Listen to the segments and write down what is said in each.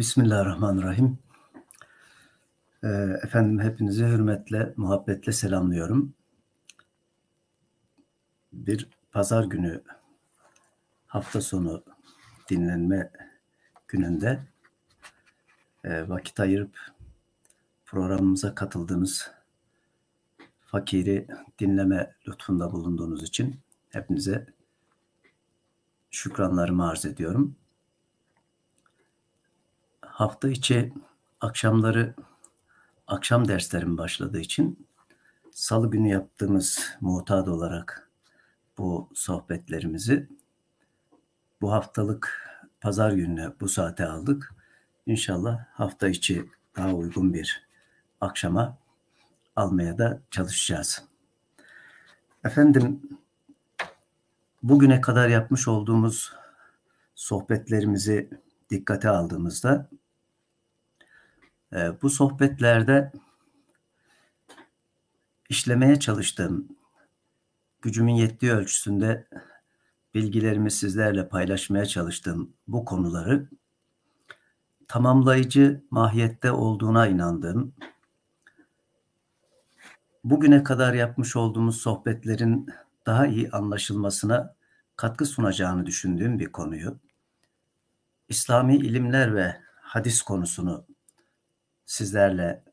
Bismillahirrahmanirrahim. Ee, efendim hepinizi hürmetle, muhabbetle selamlıyorum. Bir pazar günü hafta sonu dinlenme gününde e, vakit ayırıp programımıza katıldığımız fakiri dinleme lütfunda bulunduğunuz için hepinize şükranlarımı arz ediyorum hafta içi akşamları akşam derslerim başladığı için salı günü yaptığımız mutat olarak bu sohbetlerimizi bu haftalık pazar gününe bu saate aldık. İnşallah hafta içi daha uygun bir akşama almaya da çalışacağız. Efendim bugüne kadar yapmış olduğumuz sohbetlerimizi dikkate aldığımızda e, bu sohbetlerde işlemeye çalıştığım gücümün yettiği ölçüsünde bilgilerimi sizlerle paylaşmaya çalıştığım bu konuları tamamlayıcı mahiyette olduğuna inandığım bugüne kadar yapmış olduğumuz sohbetlerin daha iyi anlaşılmasına katkı sunacağını düşündüğüm bir konuyu İslami ilimler ve hadis konusunu sizlerle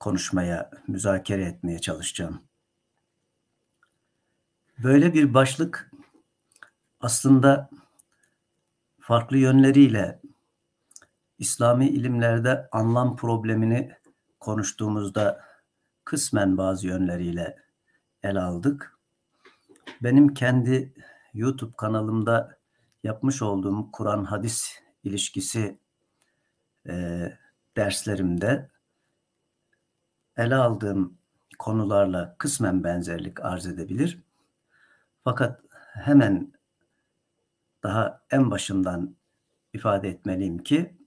konuşmaya, müzakere etmeye çalışacağım. Böyle bir başlık aslında farklı yönleriyle İslami ilimlerde anlam problemini konuştuğumuzda kısmen bazı yönleriyle el aldık. Benim kendi YouTube kanalımda yapmış olduğum Kur'an hadis ilişkisi e, derslerimde ele aldığım konularla kısmen benzerlik arz edebilir. Fakat hemen daha en başından ifade etmeliyim ki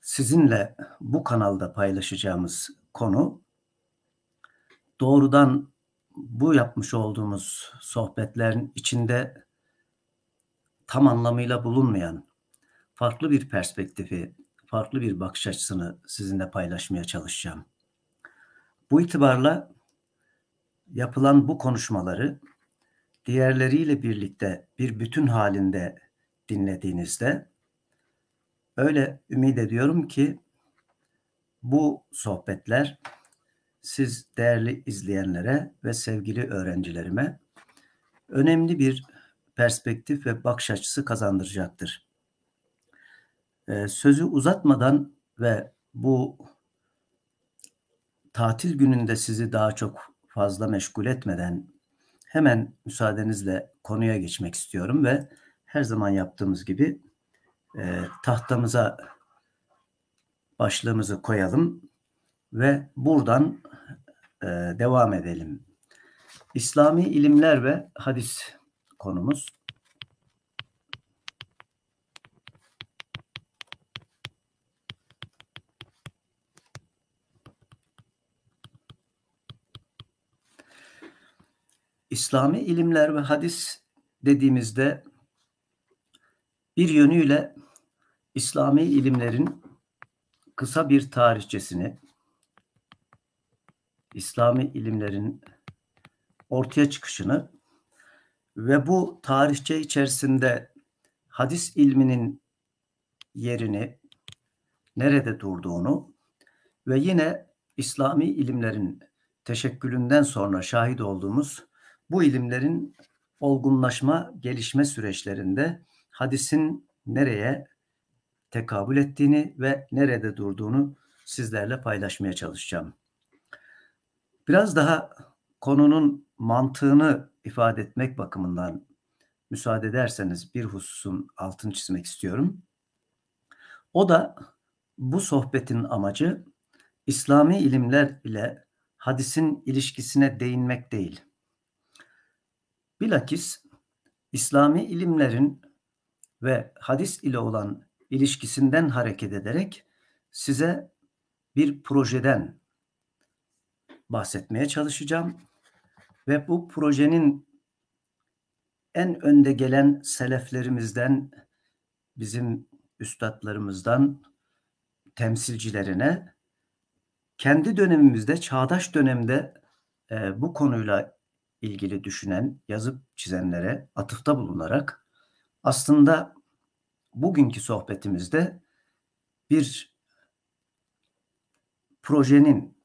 sizinle bu kanalda paylaşacağımız konu doğrudan bu yapmış olduğumuz sohbetlerin içinde tam anlamıyla bulunmayan farklı bir perspektifi farklı bir bakış açısını sizinle paylaşmaya çalışacağım. Bu itibarla yapılan bu konuşmaları diğerleriyle birlikte bir bütün halinde dinlediğinizde öyle ümit ediyorum ki bu sohbetler siz değerli izleyenlere ve sevgili öğrencilerime önemli bir perspektif ve bakış açısı kazandıracaktır e, sözü uzatmadan ve bu tatil gününde sizi daha çok fazla meşgul etmeden hemen müsaadenizle konuya geçmek istiyorum ve her zaman yaptığımız gibi e, tahtamıza başlığımızı koyalım ve buradan e, devam edelim. İslami ilimler ve hadis konumuz. İslami ilimler ve hadis dediğimizde bir yönüyle İslami ilimlerin kısa bir tarihçesini, İslami ilimlerin ortaya çıkışını ve bu tarihçe içerisinde hadis ilminin yerini, nerede durduğunu ve yine İslami ilimlerin teşekkülünden sonra şahit olduğumuz bu ilimlerin olgunlaşma, gelişme süreçlerinde hadisin nereye tekabül ettiğini ve nerede durduğunu sizlerle paylaşmaya çalışacağım. Biraz daha konunun mantığını ifade etmek bakımından müsaade ederseniz bir hususun altını çizmek istiyorum. O da bu sohbetin amacı İslami ilimler ile hadisin ilişkisine değinmek değil.'' Bilakis İslami ilimlerin ve hadis ile olan ilişkisinden hareket ederek size bir projeden bahsetmeye çalışacağım ve bu projenin en önde gelen seleflerimizden bizim üstadlarımızdan temsilcilerine kendi dönemimizde çağdaş dönemde e, bu konuyla ilgili düşünen, yazıp çizenlere atıfta bulunarak aslında bugünkü sohbetimizde bir projenin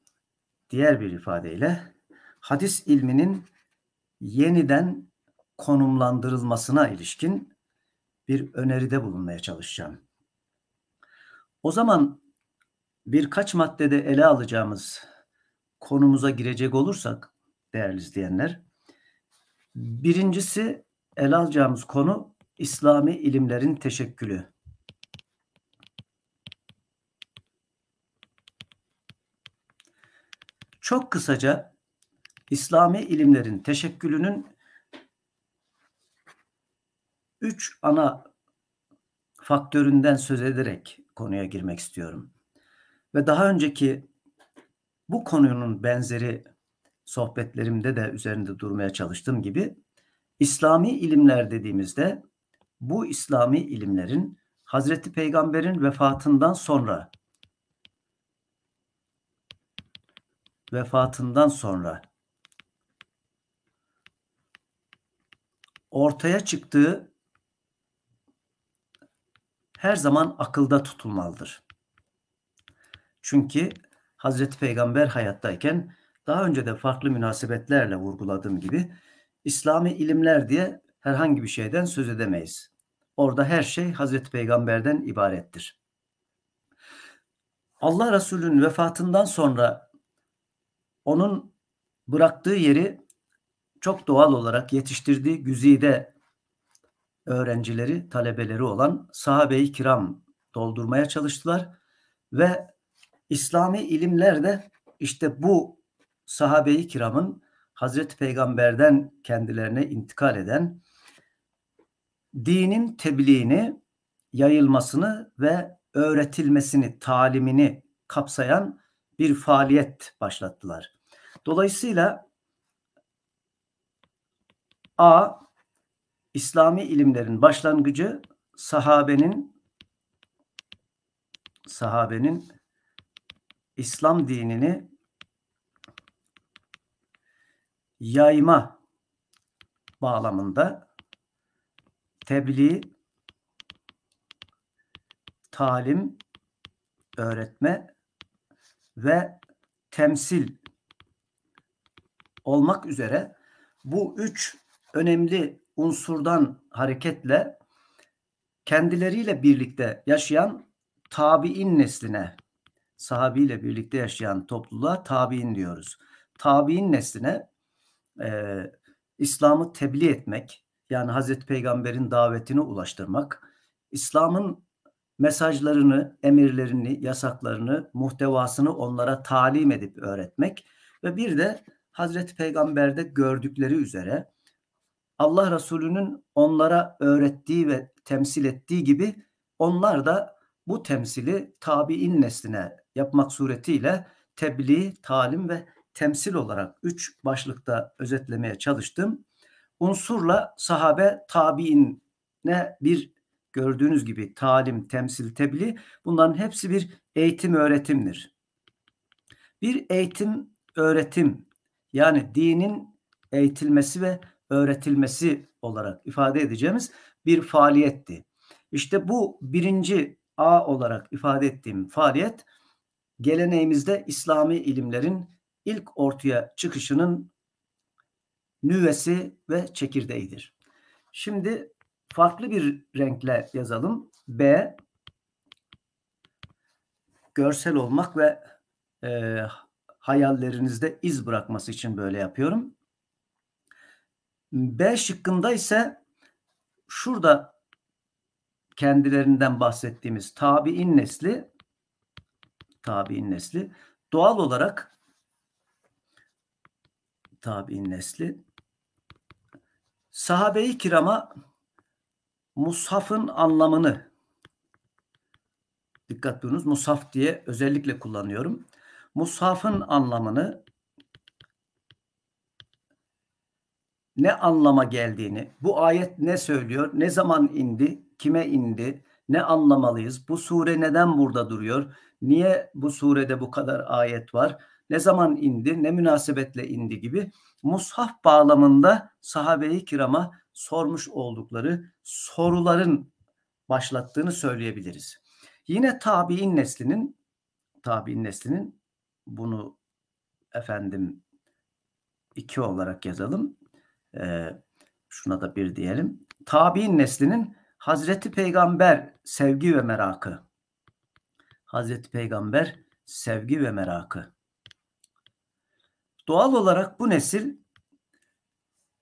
diğer bir ifadeyle hadis ilminin yeniden konumlandırılmasına ilişkin bir öneride bulunmaya çalışacağım. O zaman birkaç maddede ele alacağımız konumuza girecek olursak değerli izleyenler Birincisi el alacağımız konu İslami ilimlerin teşekkülü. Çok kısaca İslami ilimlerin teşekkülünün üç ana faktöründen söz ederek konuya girmek istiyorum. Ve daha önceki bu konunun benzeri sohbetlerimde de üzerinde durmaya çalıştığım gibi İslami ilimler dediğimizde bu İslami ilimlerin Hazreti Peygamber'in vefatından sonra vefatından sonra ortaya çıktığı her zaman akılda tutulmalıdır. Çünkü Hazreti Peygamber hayattayken daha önce de farklı münasebetlerle vurguladığım gibi İslami ilimler diye herhangi bir şeyden söz edemeyiz. Orada her şey Hazreti Peygamber'den ibarettir. Allah Resulü'nün vefatından sonra onun bıraktığı yeri çok doğal olarak yetiştirdiği güzide öğrencileri, talebeleri olan sahabe-i kiram doldurmaya çalıştılar ve İslami ilimler de işte bu sahabe-i kiramın Hazreti Peygamber'den kendilerine intikal eden dinin tebliğini, yayılmasını ve öğretilmesini, talimini kapsayan bir faaliyet başlattılar. Dolayısıyla A. İslami ilimlerin başlangıcı sahabenin sahabenin İslam dinini yayma bağlamında tebliğ, talim, öğretme ve temsil olmak üzere bu üç önemli unsurdan hareketle kendileriyle birlikte yaşayan tabi'in nesline, sahabiyle birlikte yaşayan topluluğa tabi'in diyoruz. Tabi'in nesline e, İslam'ı tebliğ etmek, yani Hazreti Peygamber'in davetini ulaştırmak, İslam'ın mesajlarını, emirlerini, yasaklarını, muhtevasını onlara talim edip öğretmek ve bir de Hazreti Peygamber'de gördükleri üzere Allah Resulü'nün onlara öğrettiği ve temsil ettiği gibi onlar da bu temsili tabi'in nesline yapmak suretiyle tebliğ, talim ve temsil olarak üç başlıkta özetlemeye çalıştım. Unsurla sahabe tabiin ne bir gördüğünüz gibi talim, temsil, tebli bunların hepsi bir eğitim öğretimdir. Bir eğitim öğretim yani dinin eğitilmesi ve öğretilmesi olarak ifade edeceğimiz bir faaliyetti. İşte bu birinci A olarak ifade ettiğim faaliyet geleneğimizde İslami ilimlerin ilk ortaya çıkışının nüvesi ve çekirdeğidir. Şimdi farklı bir renkle yazalım. B görsel olmak ve e, hayallerinizde iz bırakması için böyle yapıyorum. B şıkkında ise şurada kendilerinden bahsettiğimiz tabi'in nesli tabi'in nesli doğal olarak tabi'in nesli. Sahabe-i kirama mushafın anlamını dikkat buyurunuz musaf diye özellikle kullanıyorum. musafın anlamını ne anlama geldiğini, bu ayet ne söylüyor, ne zaman indi, kime indi, ne anlamalıyız, bu sure neden burada duruyor, niye bu surede bu kadar ayet var, ne zaman indi, ne münasebetle indi gibi mushaf bağlamında sahabeyi i kirama sormuş oldukları soruların başlattığını söyleyebiliriz. Yine tabi'in neslinin tabi'in neslinin bunu efendim iki olarak yazalım. Ee, şuna da bir diyelim. Tabi'in neslinin Hazreti Peygamber sevgi ve merakı. Hazreti Peygamber sevgi ve merakı. Doğal olarak bu nesil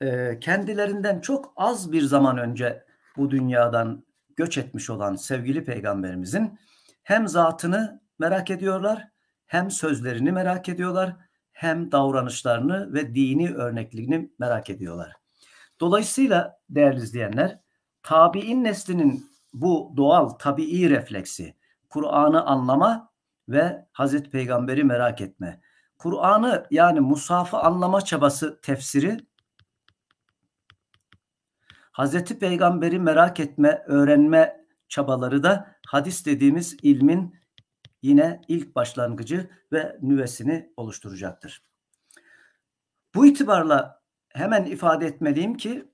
e, kendilerinden çok az bir zaman önce bu dünyadan göç etmiş olan sevgili peygamberimizin hem zatını merak ediyorlar, hem sözlerini merak ediyorlar, hem davranışlarını ve dini örnekliğini merak ediyorlar. Dolayısıyla değerli izleyenler, tabi'in neslinin bu doğal tabii refleksi, Kur'an'ı anlama ve Hazreti Peygamber'i merak etme, Kur'an'ı yani Musaf'ı anlama çabası tefsiri Hazreti Peygamber'i merak etme, öğrenme çabaları da hadis dediğimiz ilmin yine ilk başlangıcı ve nüvesini oluşturacaktır. Bu itibarla hemen ifade etmeliyim ki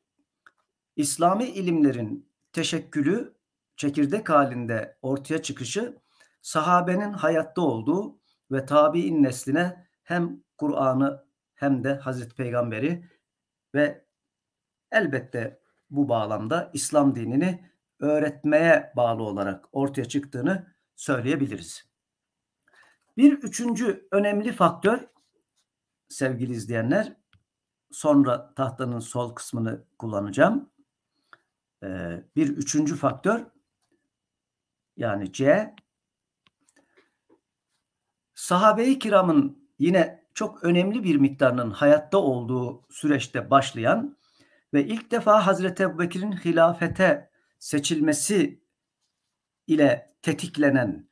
İslami ilimlerin teşekkülü çekirdek halinde ortaya çıkışı sahabenin hayatta olduğu ve tabi'in nesline hem Kur'an'ı hem de Hazreti Peygamberi ve elbette bu bağlamda İslam dinini öğretmeye bağlı olarak ortaya çıktığını söyleyebiliriz. Bir üçüncü önemli faktör sevgili izleyenler sonra tahtanın sol kısmını kullanacağım. Ee, bir üçüncü faktör yani C sahabe-i kiramın yine çok önemli bir miktarının hayatta olduğu süreçte başlayan ve ilk defa Hazreti Ebubekir'in hilafete seçilmesi ile tetiklenen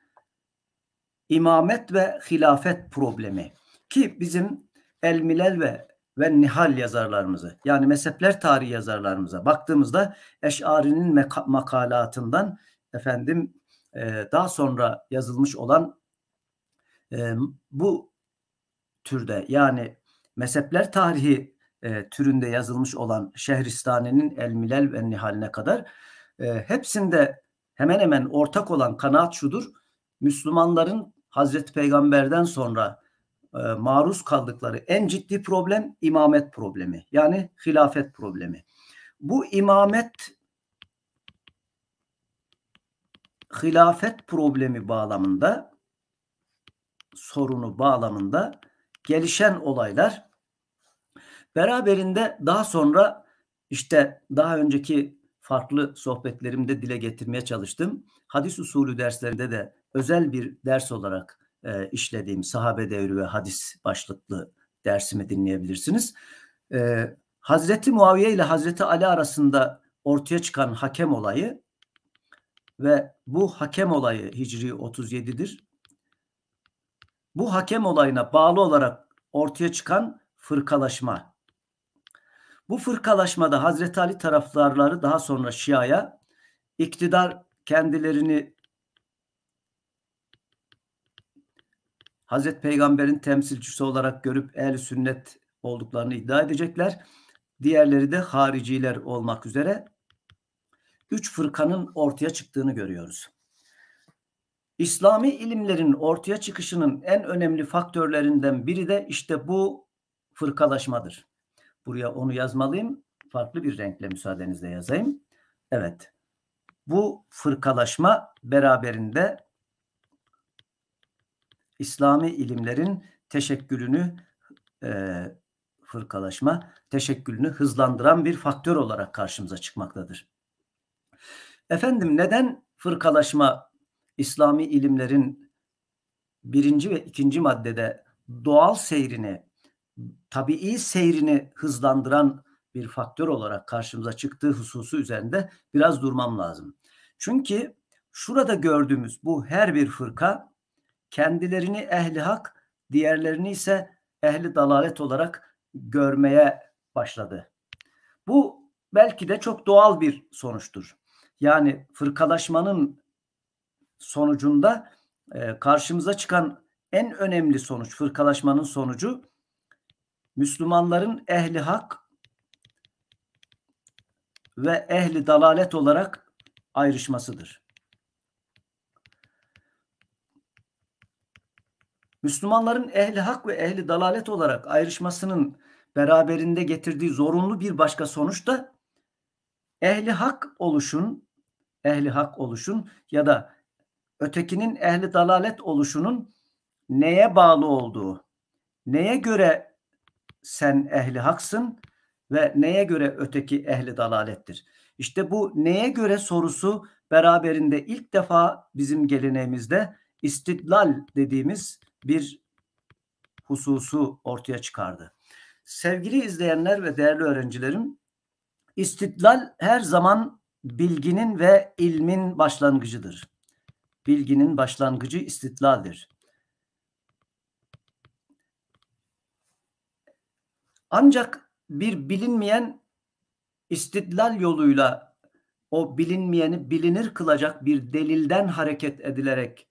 imamet ve hilafet problemi ki bizim El Milal ve ve Nihal yazarlarımızı yani mezhepler tarihi yazarlarımıza baktığımızda Eş'ari'nin makalatından efendim daha sonra yazılmış olan bu türde yani mezhepler tarihi e, türünde yazılmış olan Şehristani'nin El Milel ve Nihaline kadar e, hepsinde hemen hemen ortak olan kanaat şudur. Müslümanların Hazreti Peygamber'den sonra e, maruz kaldıkları en ciddi problem imamet problemi. Yani hilafet problemi. Bu imamet hilafet problemi bağlamında sorunu bağlamında gelişen olaylar beraberinde daha sonra işte daha önceki farklı sohbetlerimde dile getirmeye çalıştım. Hadis usulü derslerinde de özel bir ders olarak e, işlediğim sahabe devri ve hadis başlıklı dersimi dinleyebilirsiniz. E, Hazreti Muaviye ile Hazreti Ali arasında ortaya çıkan hakem olayı ve bu hakem olayı Hicri 37'dir bu hakem olayına bağlı olarak ortaya çıkan fırkalaşma. Bu fırkalaşmada Hazreti Ali taraftarları daha sonra Şia'ya iktidar kendilerini Hazreti Peygamber'in temsilcisi olarak görüp ehl sünnet olduklarını iddia edecekler. Diğerleri de hariciler olmak üzere üç fırkanın ortaya çıktığını görüyoruz. İslami ilimlerin ortaya çıkışının en önemli faktörlerinden biri de işte bu fırkalaşmadır. Buraya onu yazmalıyım. Farklı bir renkle müsaadenizle yazayım. Evet. Bu fırkalaşma beraberinde İslami ilimlerin teşekkülünü e, fırkalaşma teşekkülünü hızlandıran bir faktör olarak karşımıza çıkmaktadır. Efendim neden fırkalaşma İslami ilimlerin birinci ve ikinci maddede doğal seyrini, tabii seyrini hızlandıran bir faktör olarak karşımıza çıktığı hususu üzerinde biraz durmam lazım. Çünkü şurada gördüğümüz bu her bir fırka kendilerini ehli hak, diğerlerini ise ehli dalalet olarak görmeye başladı. Bu belki de çok doğal bir sonuçtur. Yani fırkalaşmanın sonucunda e, karşımıza çıkan en önemli sonuç fırkalaşmanın sonucu Müslümanların ehli hak ve ehli dalalet olarak ayrışmasıdır. Müslümanların ehli hak ve ehli dalalet olarak ayrışmasının beraberinde getirdiği zorunlu bir başka sonuç da ehli hak oluşun, ehli hak oluşun ya da ötekinin ehli dalalet oluşunun neye bağlı olduğu, neye göre sen ehli haksın ve neye göre öteki ehli dalalettir. İşte bu neye göre sorusu beraberinde ilk defa bizim geleneğimizde istidlal dediğimiz bir hususu ortaya çıkardı. Sevgili izleyenler ve değerli öğrencilerim, istidlal her zaman bilginin ve ilmin başlangıcıdır. Bilginin başlangıcı istidlaldir. Ancak bir bilinmeyen istidlal yoluyla o bilinmeyeni bilinir kılacak bir delilden hareket edilerek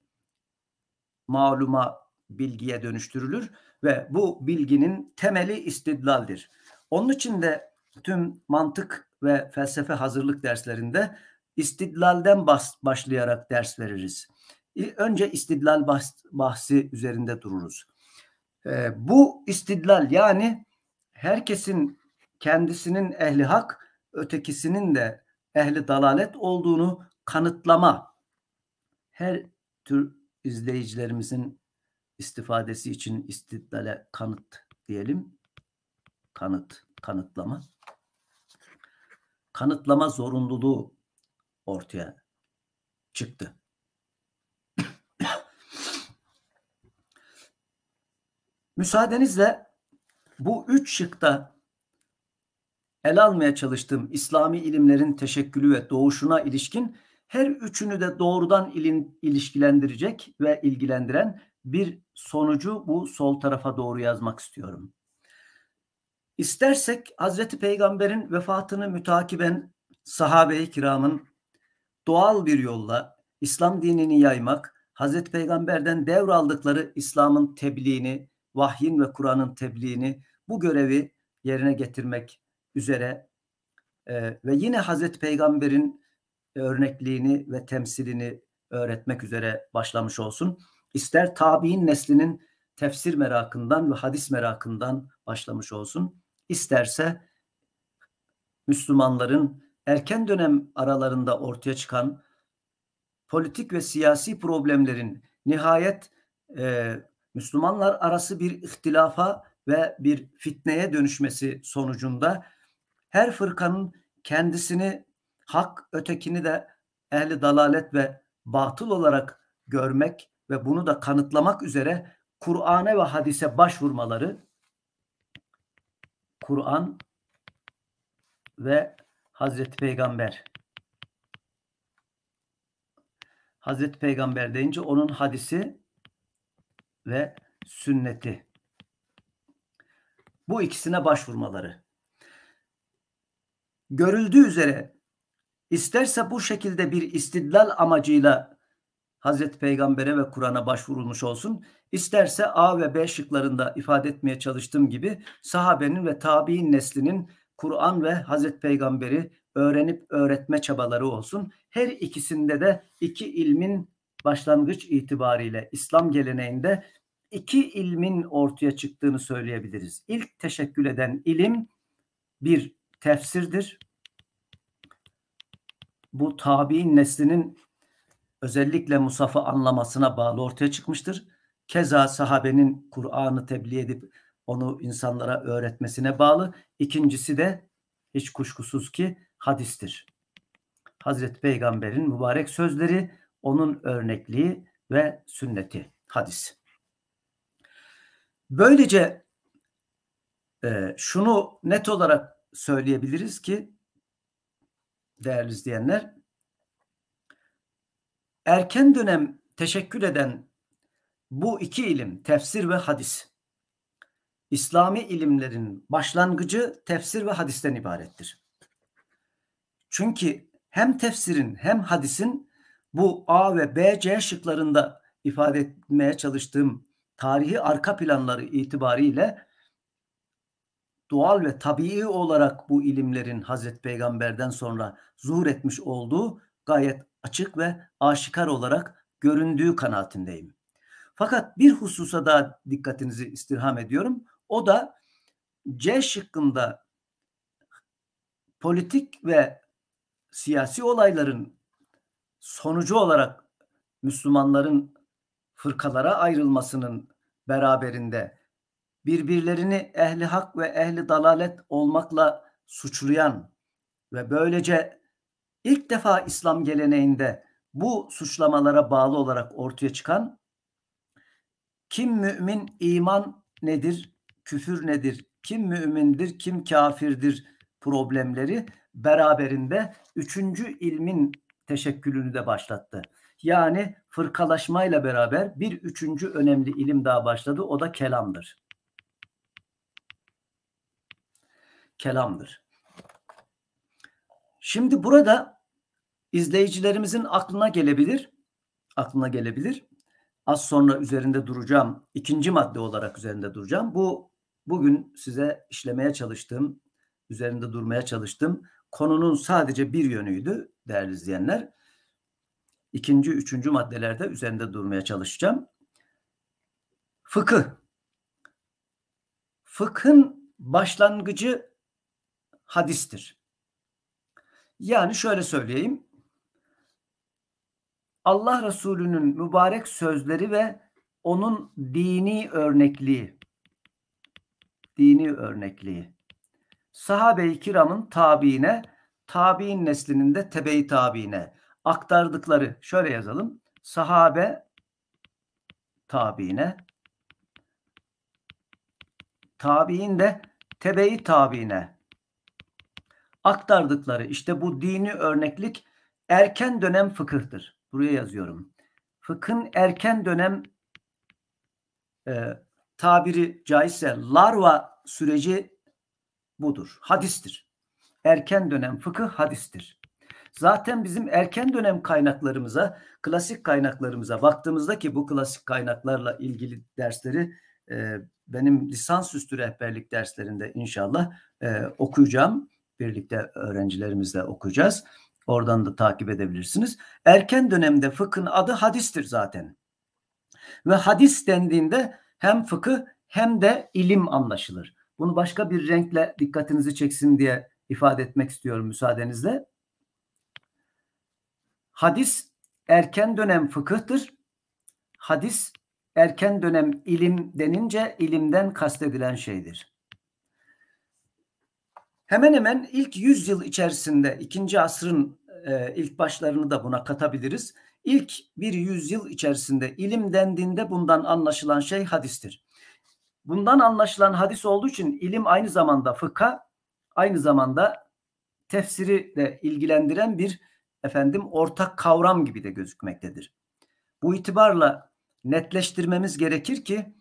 maluma, bilgiye dönüştürülür ve bu bilginin temeli istidlaldir. Onun için de tüm mantık ve felsefe hazırlık derslerinde istidlalden başlayarak ders veririz. Önce istidlal bahsi üzerinde dururuz. Ee, bu istidlal yani herkesin kendisinin ehli hak, ötekisinin de ehli dalalet olduğunu kanıtlama. Her tür izleyicilerimizin istifadesi için istidlale kanıt diyelim. Kanıt, kanıtlama. Kanıtlama zorunluluğu ortaya çıktı. Müsaadenizle bu üç şıkta el almaya çalıştığım İslami ilimlerin teşekkülü ve doğuşuna ilişkin her üçünü de doğrudan ilin, ilişkilendirecek ve ilgilendiren bir sonucu bu sol tarafa doğru yazmak istiyorum. İstersek Hazreti Peygamber'in vefatını mütakiben sahabe-i kiramın doğal bir yolla İslam dinini yaymak, Hazreti Peygamber'den devraldıkları İslam'ın tebliğini, vahyin ve Kur'an'ın tebliğini bu görevi yerine getirmek üzere e, ve yine Hazreti Peygamber'in örnekliğini ve temsilini öğretmek üzere başlamış olsun. İster tabi'in neslinin tefsir merakından ve hadis merakından başlamış olsun. isterse Müslümanların erken dönem aralarında ortaya çıkan politik ve siyasi problemlerin nihayet e, Müslümanlar arası bir ihtilafa ve bir fitneye dönüşmesi sonucunda her fırkanın kendisini hak ötekini de ehli dalalet ve batıl olarak görmek ve bunu da kanıtlamak üzere Kur'an'a ve hadise başvurmaları Kur'an ve Hazreti Peygamber. Hazreti Peygamber deyince onun hadisi ve sünneti. Bu ikisine başvurmaları. Görüldüğü üzere isterse bu şekilde bir istidlal amacıyla Hazreti Peygamber'e ve Kur'an'a başvurulmuş olsun, isterse A ve B şıklarında ifade etmeye çalıştığım gibi sahabenin ve tabi'in neslinin Kur'an ve Hazreti Peygamber'i öğrenip öğretme çabaları olsun. Her ikisinde de iki ilmin başlangıç itibariyle İslam geleneğinde iki ilmin ortaya çıktığını söyleyebiliriz. İlk teşekkül eden ilim bir tefsirdir. Bu tabi'in neslinin özellikle Musaf'ı anlamasına bağlı ortaya çıkmıştır. Keza sahabenin Kur'an'ı tebliğ edip onu insanlara öğretmesine bağlı. İkincisi de hiç kuşkusuz ki hadistir. Hazreti Peygamber'in mübarek sözleri, onun örnekliği ve sünneti hadis. Böylece e, şunu net olarak söyleyebiliriz ki değerli izleyenler erken dönem teşekkül eden bu iki ilim tefsir ve hadis İslami ilimlerin başlangıcı tefsir ve hadisten ibarettir. Çünkü hem tefsirin hem hadisin bu A ve B, C şıklarında ifade etmeye çalıştığım tarihi arka planları itibariyle doğal ve tabii olarak bu ilimlerin Hazreti Peygamber'den sonra zuhur etmiş olduğu gayet açık ve aşikar olarak göründüğü kanaatindeyim. Fakat bir hususa daha dikkatinizi istirham ediyorum. O da C şıkkında politik ve siyasi olayların sonucu olarak Müslümanların fırkalara ayrılmasının beraberinde birbirlerini ehli hak ve ehli dalalet olmakla suçlayan ve böylece ilk defa İslam geleneğinde bu suçlamalara bağlı olarak ortaya çıkan kim mümin iman nedir küfür nedir, kim mümindir, kim kafirdir problemleri beraberinde üçüncü ilmin teşekkülünü de başlattı. Yani fırkalaşmayla beraber bir üçüncü önemli ilim daha başladı. O da kelamdır. Kelamdır. Şimdi burada izleyicilerimizin aklına gelebilir. Aklına gelebilir. Az sonra üzerinde duracağım. ikinci madde olarak üzerinde duracağım. Bu bugün size işlemeye çalıştığım, üzerinde durmaya çalıştığım konunun sadece bir yönüydü değerli izleyenler. İkinci, üçüncü maddelerde üzerinde durmaya çalışacağım. fıkı Fıkhın başlangıcı hadistir. Yani şöyle söyleyeyim. Allah Resulü'nün mübarek sözleri ve onun dini örnekliği dini örnekliği. Sahabe-i kiramın tabiine, tabi'in neslinin de tebe-i tabiine aktardıkları şöyle yazalım. Sahabe tabiine, tabi'in de tebe-i tabiine aktardıkları işte bu dini örneklik erken dönem fıkıhtır. Buraya yazıyorum. Fıkhın erken dönem e, tabiri caizse larva süreci budur. Hadistir. Erken dönem fıkıh hadistir. Zaten bizim erken dönem kaynaklarımıza, klasik kaynaklarımıza baktığımızda ki bu klasik kaynaklarla ilgili dersleri e, benim lisansüstü rehberlik derslerinde inşallah e, okuyacağım. Birlikte öğrencilerimizle okuyacağız. Oradan da takip edebilirsiniz. Erken dönemde fıkhın adı hadistir zaten. Ve hadis dendiğinde hem fıkı hem de ilim anlaşılır. Bunu başka bir renkle dikkatinizi çeksin diye ifade etmek istiyorum müsaadenizle. Hadis erken dönem fıkıhtır. Hadis erken dönem ilim denince ilimden kastedilen şeydir. Hemen hemen ilk 100 yıl içerisinde ikinci asrın e, ilk başlarını da buna katabiliriz. İlk bir yüzyıl içerisinde ilim dendiğinde bundan anlaşılan şey hadistir. Bundan anlaşılan hadis olduğu için ilim aynı zamanda fıkha, aynı zamanda tefsiri de ilgilendiren bir efendim ortak kavram gibi de gözükmektedir. Bu itibarla netleştirmemiz gerekir ki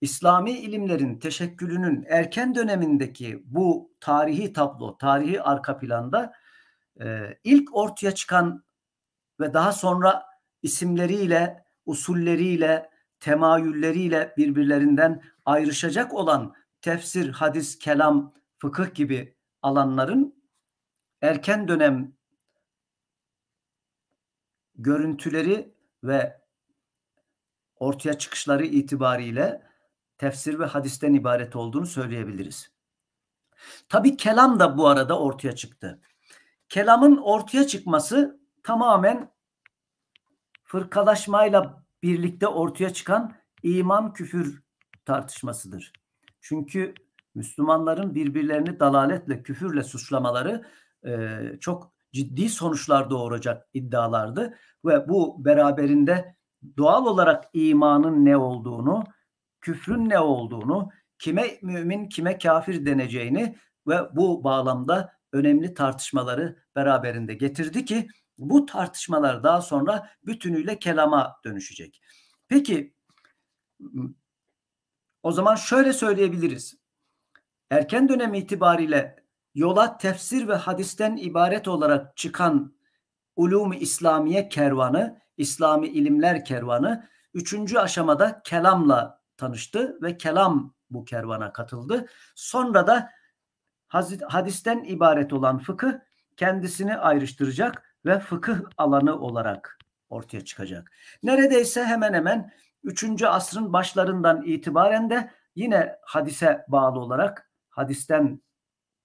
İslami ilimlerin teşekkülünün erken dönemindeki bu tarihi tablo, tarihi arka planda e, ilk ortaya çıkan ve daha sonra isimleriyle, usulleriyle, temayülleriyle birbirlerinden ayrışacak olan tefsir, hadis, kelam, fıkıh gibi alanların erken dönem görüntüleri ve ortaya çıkışları itibariyle tefsir ve hadisten ibaret olduğunu söyleyebiliriz. Tabi kelam da bu arada ortaya çıktı. Kelamın ortaya çıkması tamamen fırkalaşmayla birlikte ortaya çıkan iman küfür tartışmasıdır. Çünkü Müslümanların birbirlerini dalaletle, küfürle suçlamaları e, çok ciddi sonuçlar doğuracak iddialardı ve bu beraberinde doğal olarak imanın ne olduğunu, küfrün ne olduğunu, kime mümin, kime kafir deneceğini ve bu bağlamda önemli tartışmaları beraberinde getirdi ki bu tartışmalar daha sonra bütünüyle kelama dönüşecek. Peki o zaman şöyle söyleyebiliriz. Erken dönem itibariyle yola tefsir ve hadisten ibaret olarak çıkan ulum İslamiye kervanı, İslami ilimler kervanı üçüncü aşamada kelamla tanıştı ve kelam bu kervana katıldı. Sonra da hadisten ibaret olan fıkı kendisini ayrıştıracak ve fıkıh alanı olarak ortaya çıkacak. Neredeyse hemen hemen 3. asrın başlarından itibaren de yine hadise bağlı olarak hadisten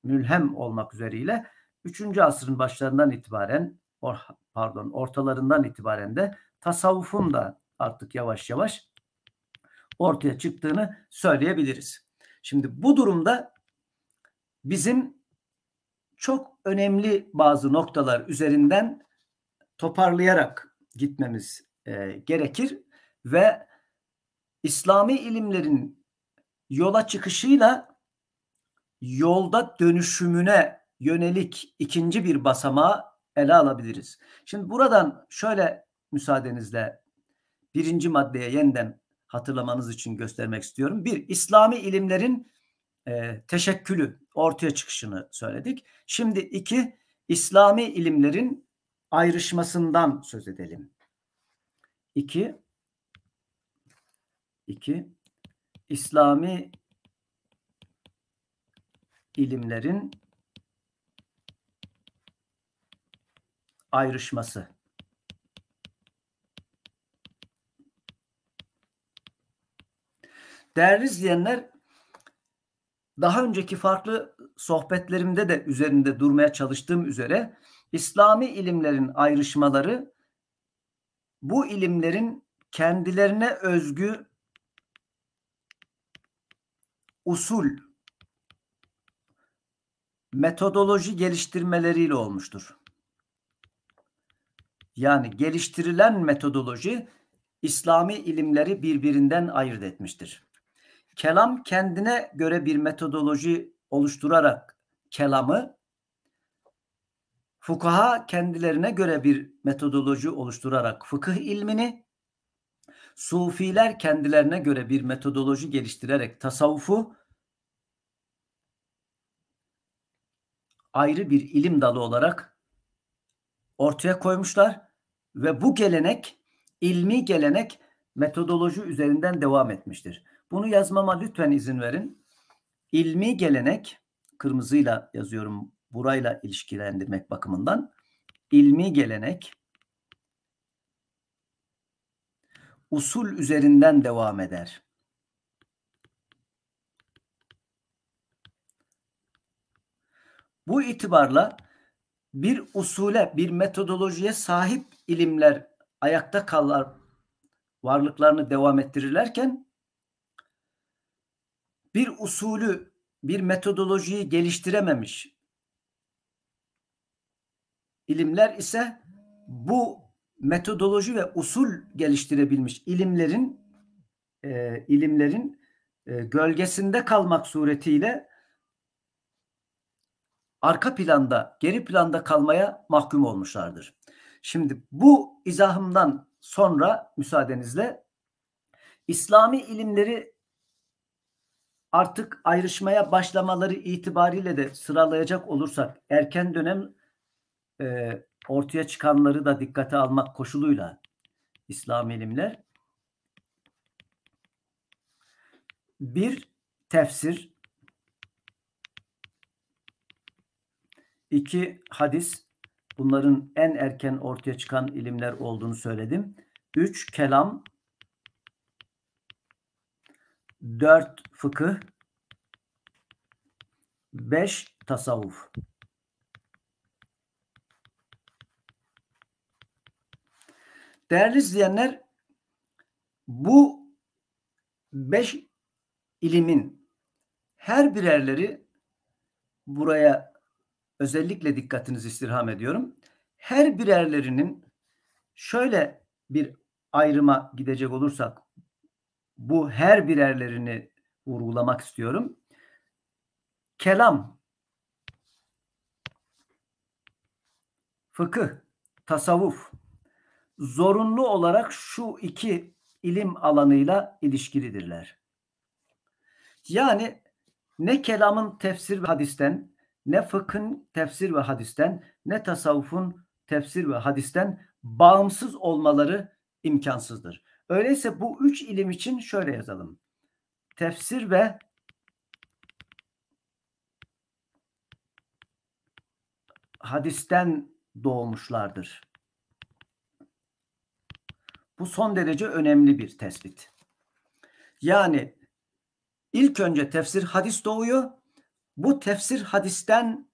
mülhem olmak üzereyle 3. asrın başlarından itibaren or, pardon ortalarından itibaren de tasavvufun da artık yavaş yavaş ortaya çıktığını söyleyebiliriz. Şimdi bu durumda bizim çok önemli bazı noktalar üzerinden toparlayarak gitmemiz e, gerekir ve İslami ilimlerin yola çıkışıyla yolda dönüşümüne yönelik ikinci bir basamağı ele alabiliriz. Şimdi buradan şöyle müsaadenizle birinci maddeye yeniden hatırlamanız için göstermek istiyorum. Bir, İslami ilimlerin e, teşekkülü ortaya çıkışını söyledik. Şimdi iki İslami ilimlerin ayrışmasından söz edelim. İki iki İslami ilimlerin ayrışması. Değerli izleyenler daha önceki farklı sohbetlerimde de üzerinde durmaya çalıştığım üzere İslami ilimlerin ayrışmaları bu ilimlerin kendilerine özgü usul metodoloji geliştirmeleriyle olmuştur. Yani geliştirilen metodoloji İslami ilimleri birbirinden ayırt etmiştir kelam kendine göre bir metodoloji oluşturarak kelamı, fukaha kendilerine göre bir metodoloji oluşturarak fıkıh ilmini, sufiler kendilerine göre bir metodoloji geliştirerek tasavvufu ayrı bir ilim dalı olarak ortaya koymuşlar ve bu gelenek ilmi gelenek metodoloji üzerinden devam etmiştir. Bunu yazmama lütfen izin verin. İlmi gelenek, kırmızıyla yazıyorum burayla ilişkilendirmek bakımından. İlmi gelenek usul üzerinden devam eder. Bu itibarla bir usule, bir metodolojiye sahip ilimler ayakta kalır, varlıklarını devam ettirirlerken bir usulü, bir metodolojiyi geliştirememiş ilimler ise bu metodoloji ve usul geliştirebilmiş ilimlerin e, ilimlerin e, gölgesinde kalmak suretiyle arka planda, geri planda kalmaya mahkum olmuşlardır. Şimdi bu izahımdan sonra müsaadenizle İslami ilimleri artık ayrışmaya başlamaları itibariyle de sıralayacak olursak erken dönem e, ortaya çıkanları da dikkate almak koşuluyla İslam ilimler bir tefsir iki hadis bunların en erken ortaya çıkan ilimler olduğunu söyledim. Üç kelam 4 fıkıh, 5 tasavvuf. Değerli izleyenler, bu beş ilimin her birerleri buraya özellikle dikkatinizi istirham ediyorum. Her birerlerinin şöyle bir ayrıma gidecek olursak bu her birerlerini vurgulamak istiyorum. Kelam, fıkıh, tasavvuf zorunlu olarak şu iki ilim alanıyla ilişkilidirler. Yani ne kelamın tefsir ve hadisten, ne fıkhın tefsir ve hadisten, ne tasavvufun tefsir ve hadisten bağımsız olmaları imkansızdır. Öyleyse bu üç ilim için şöyle yazalım. Tefsir ve hadisten doğmuşlardır. Bu son derece önemli bir tespit. Yani ilk önce tefsir hadis doğuyor. Bu tefsir hadisten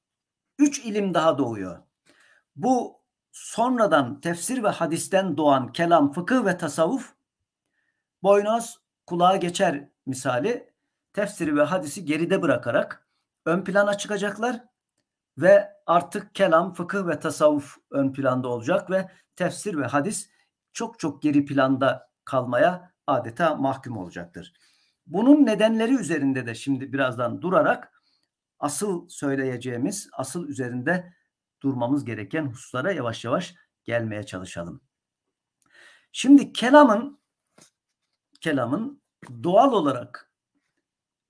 üç ilim daha doğuyor. Bu sonradan tefsir ve hadisten doğan kelam, fıkıh ve tasavvuf boynuz kulağa geçer misali tefsiri ve hadisi geride bırakarak ön plana çıkacaklar ve artık kelam, fıkıh ve tasavvuf ön planda olacak ve tefsir ve hadis çok çok geri planda kalmaya adeta mahkum olacaktır. Bunun nedenleri üzerinde de şimdi birazdan durarak asıl söyleyeceğimiz, asıl üzerinde durmamız gereken hususlara yavaş yavaş gelmeye çalışalım. Şimdi kelamın kelamın doğal olarak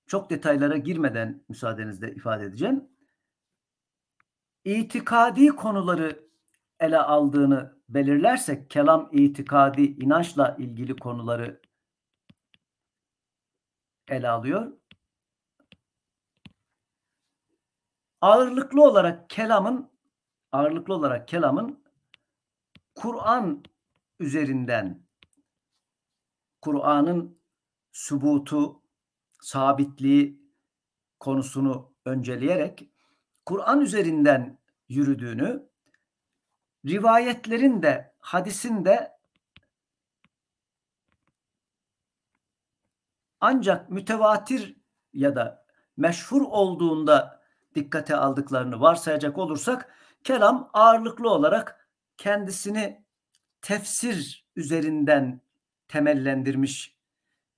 çok detaylara girmeden müsaadenizle ifade edeceğim. İtikadi konuları ele aldığını belirlersek kelam itikadi inançla ilgili konuları ele alıyor. Ağırlıklı olarak kelamın ağırlıklı olarak kelamın Kur'an üzerinden Kur'an'ın sübutu, sabitliği konusunu önceleyerek Kur'an üzerinden yürüdüğünü, rivayetlerin de hadisin de ancak mütevatir ya da meşhur olduğunda dikkate aldıklarını varsayacak olursak kelam ağırlıklı olarak kendisini tefsir üzerinden temellendirmiş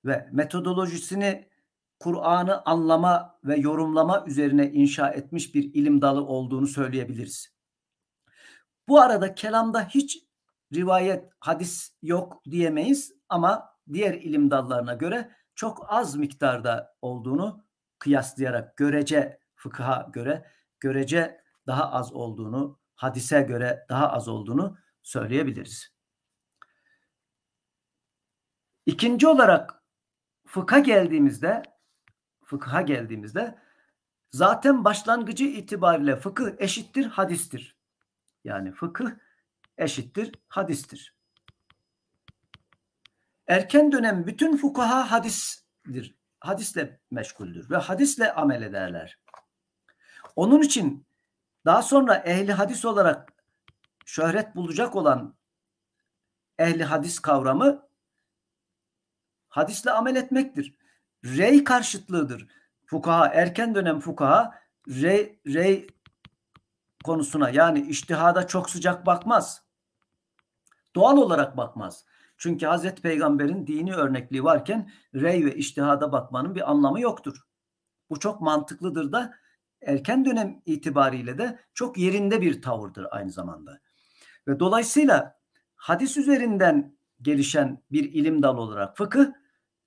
ve metodolojisini Kur'an'ı anlama ve yorumlama üzerine inşa etmiş bir ilim dalı olduğunu söyleyebiliriz. Bu arada kelamda hiç rivayet, hadis yok diyemeyiz ama diğer ilim dallarına göre çok az miktarda olduğunu kıyaslayarak görece fıkıha göre görece daha az olduğunu, hadise göre daha az olduğunu söyleyebiliriz. İkinci olarak fıkha geldiğimizde fıkha geldiğimizde zaten başlangıcı itibariyle fıkıh eşittir hadistir. Yani fıkıh eşittir hadistir. Erken dönem bütün fukaha hadisdir. Hadisle meşguldür ve hadisle amel ederler. Onun için daha sonra ehli hadis olarak şöhret bulacak olan ehli hadis kavramı hadisle amel etmektir. Rey karşıtlığıdır. Fukaha, erken dönem fukaha rey, rey konusuna yani iştihada çok sıcak bakmaz. Doğal olarak bakmaz. Çünkü Hazreti Peygamber'in dini örnekliği varken rey ve iştihada bakmanın bir anlamı yoktur. Bu çok mantıklıdır da erken dönem itibariyle de çok yerinde bir tavırdır aynı zamanda. Ve dolayısıyla hadis üzerinden gelişen bir ilim dalı olarak fıkıh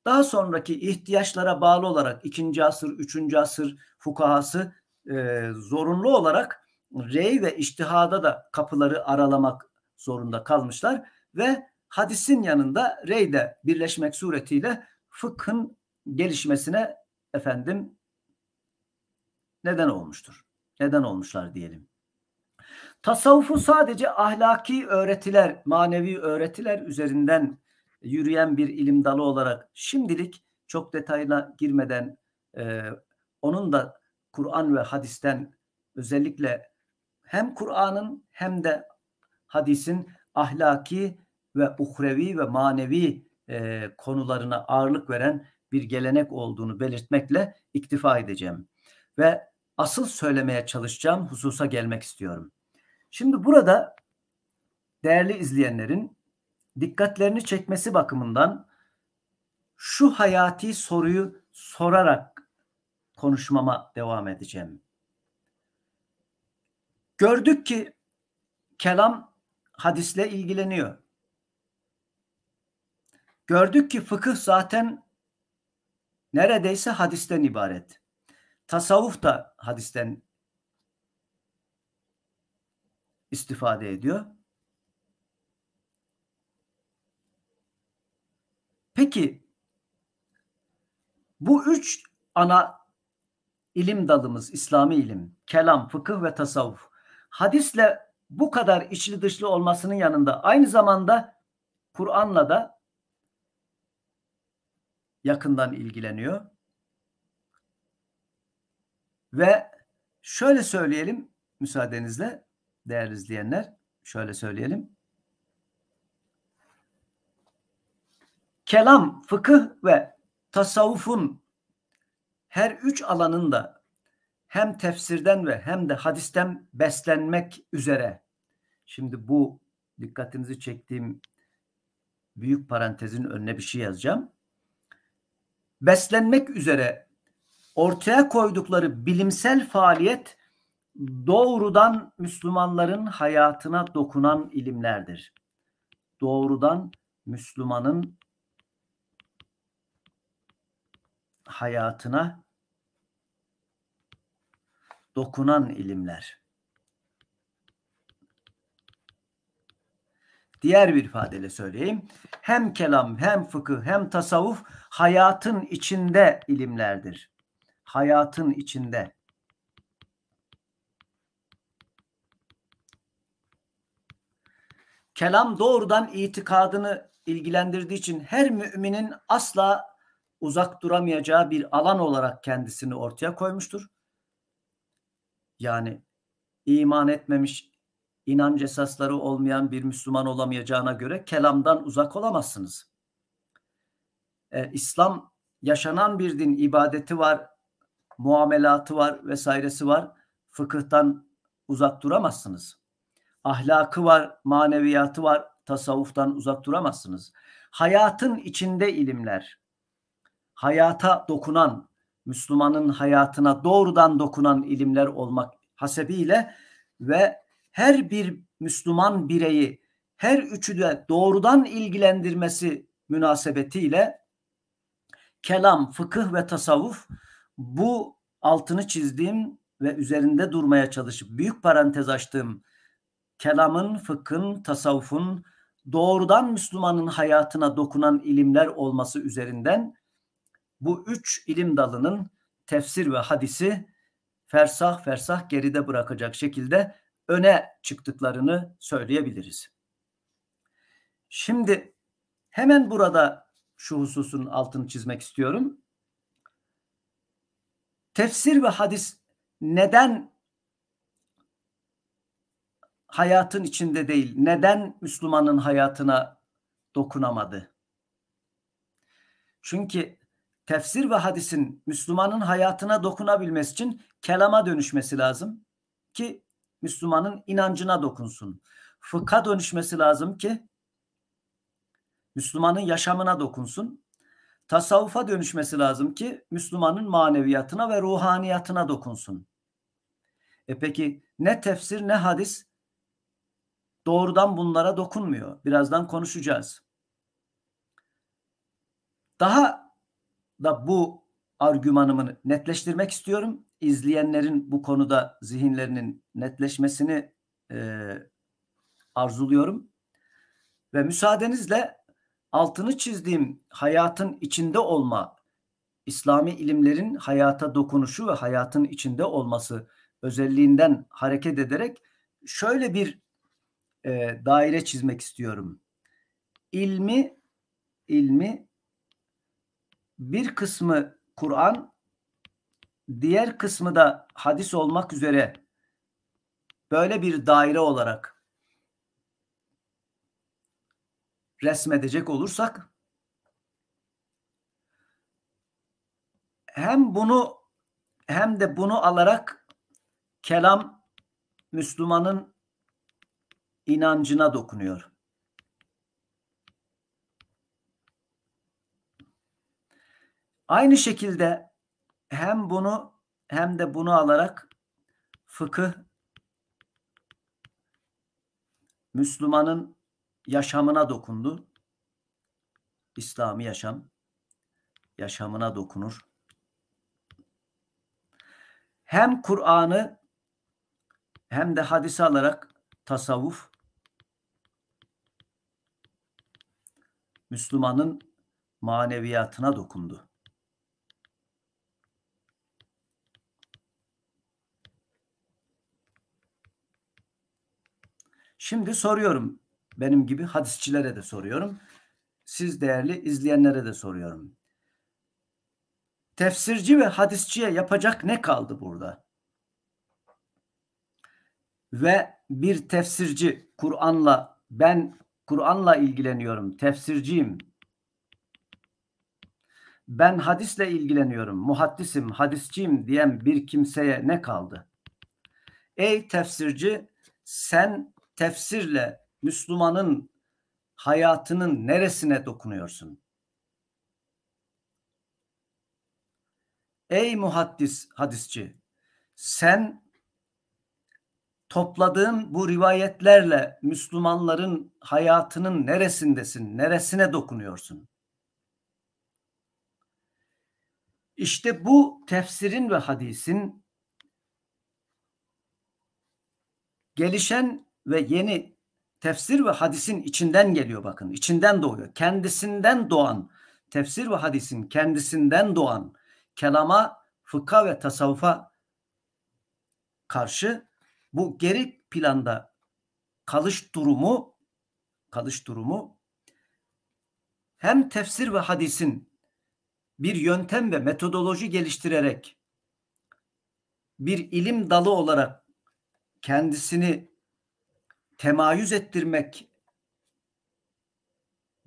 daha sonraki ihtiyaçlara bağlı olarak ikinci asır, üçüncü asır fukahası e, zorunlu olarak rey ve iştihada da kapıları aralamak zorunda kalmışlar ve hadisin yanında rey de birleşmek suretiyle fıkhın gelişmesine efendim neden olmuştur. Neden olmuşlar diyelim. Tasavvufu sadece ahlaki öğretiler, manevi öğretiler üzerinden yürüyen bir ilim dalı olarak şimdilik çok detayına girmeden e, onun da Kur'an ve hadisten özellikle hem Kur'an'ın hem de hadisin ahlaki ve uhrevi ve manevi e, konularına ağırlık veren bir gelenek olduğunu belirtmekle iktifa edeceğim. Ve asıl söylemeye çalışacağım hususa gelmek istiyorum. Şimdi burada değerli izleyenlerin dikkatlerini çekmesi bakımından şu hayati soruyu sorarak konuşmama devam edeceğim. Gördük ki kelam hadisle ilgileniyor. Gördük ki fıkıh zaten neredeyse hadisten ibaret. Tasavvuf da hadisten istifade ediyor. Peki bu üç ana ilim dalımız İslami ilim, kelam, fıkıh ve tasavvuf. Hadisle bu kadar içli dışlı olmasının yanında aynı zamanda Kur'an'la da yakından ilgileniyor. Ve şöyle söyleyelim müsaadenizle değerli izleyenler şöyle söyleyelim. kelam, fıkıh ve tasavvufun her üç alanında hem tefsirden ve hem de hadisten beslenmek üzere. Şimdi bu dikkatinizi çektiğim büyük parantezin önüne bir şey yazacağım. Beslenmek üzere ortaya koydukları bilimsel faaliyet doğrudan Müslümanların hayatına dokunan ilimlerdir. Doğrudan Müslümanın hayatına dokunan ilimler. Diğer bir ifadeyle söyleyeyim. Hem kelam, hem fıkıh, hem tasavvuf hayatın içinde ilimlerdir. Hayatın içinde. Kelam doğrudan itikadını ilgilendirdiği için her müminin asla uzak duramayacağı bir alan olarak kendisini ortaya koymuştur. Yani iman etmemiş, inanç esasları olmayan bir Müslüman olamayacağına göre kelamdan uzak olamazsınız. Ee, İslam yaşanan bir din, ibadeti var, muamelatı var vesairesi var. Fıkıhtan uzak duramazsınız. Ahlakı var, maneviyatı var, tasavvuftan uzak duramazsınız. Hayatın içinde ilimler, hayata dokunan, Müslümanın hayatına doğrudan dokunan ilimler olmak hasebiyle ve her bir Müslüman bireyi her üçü de doğrudan ilgilendirmesi münasebetiyle kelam, fıkıh ve tasavvuf bu altını çizdiğim ve üzerinde durmaya çalışıp büyük parantez açtığım kelamın, fıkhın, tasavvufun doğrudan Müslümanın hayatına dokunan ilimler olması üzerinden bu üç ilim dalının tefsir ve hadisi fersah fersah geride bırakacak şekilde öne çıktıklarını söyleyebiliriz. Şimdi hemen burada şu hususun altını çizmek istiyorum. Tefsir ve hadis neden hayatın içinde değil, neden Müslümanın hayatına dokunamadı? Çünkü tefsir ve hadisin Müslümanın hayatına dokunabilmesi için kelama dönüşmesi lazım ki Müslümanın inancına dokunsun. Fıkha dönüşmesi lazım ki Müslümanın yaşamına dokunsun. Tasavvufa dönüşmesi lazım ki Müslümanın maneviyatına ve ruhaniyatına dokunsun. E peki ne tefsir ne hadis doğrudan bunlara dokunmuyor. Birazdan konuşacağız. Daha da bu argümanımı netleştirmek istiyorum. İzleyenlerin bu konuda zihinlerinin netleşmesini e, arzuluyorum. Ve müsaadenizle altını çizdiğim hayatın içinde olma, İslami ilimlerin hayata dokunuşu ve hayatın içinde olması özelliğinden hareket ederek şöyle bir e, daire çizmek istiyorum. İlmi ilmi bir kısmı Kur'an, diğer kısmı da hadis olmak üzere böyle bir daire olarak resmedecek olursak hem bunu hem de bunu alarak kelam Müslümanın inancına dokunuyor. Aynı şekilde hem bunu hem de bunu alarak fıkıh Müslümanın yaşamına dokundu. İslami yaşam yaşamına dokunur. Hem Kur'an'ı hem de hadisi alarak tasavvuf Müslümanın maneviyatına dokundu. Şimdi soruyorum benim gibi hadisçilere de soruyorum. Siz değerli izleyenlere de soruyorum. Tefsirci ve hadisçiye yapacak ne kaldı burada? Ve bir tefsirci Kur'an'la ben Kur'an'la ilgileniyorum, tefsirciyim. Ben hadisle ilgileniyorum, muhaddisim, hadisçiyim diyen bir kimseye ne kaldı? Ey tefsirci sen tefsirle Müslümanın hayatının neresine dokunuyorsun? Ey muhaddis hadisçi sen topladığın bu rivayetlerle Müslümanların hayatının neresindesin? Neresine dokunuyorsun? İşte bu tefsirin ve hadisin gelişen ve yeni tefsir ve hadisin içinden geliyor bakın. İçinden doğuyor. Kendisinden doğan tefsir ve hadisin kendisinden doğan kelama, fıkha ve tasavvufa karşı bu geri planda kalış durumu kalış durumu hem tefsir ve hadisin bir yöntem ve metodoloji geliştirerek bir ilim dalı olarak kendisini temayüz ettirmek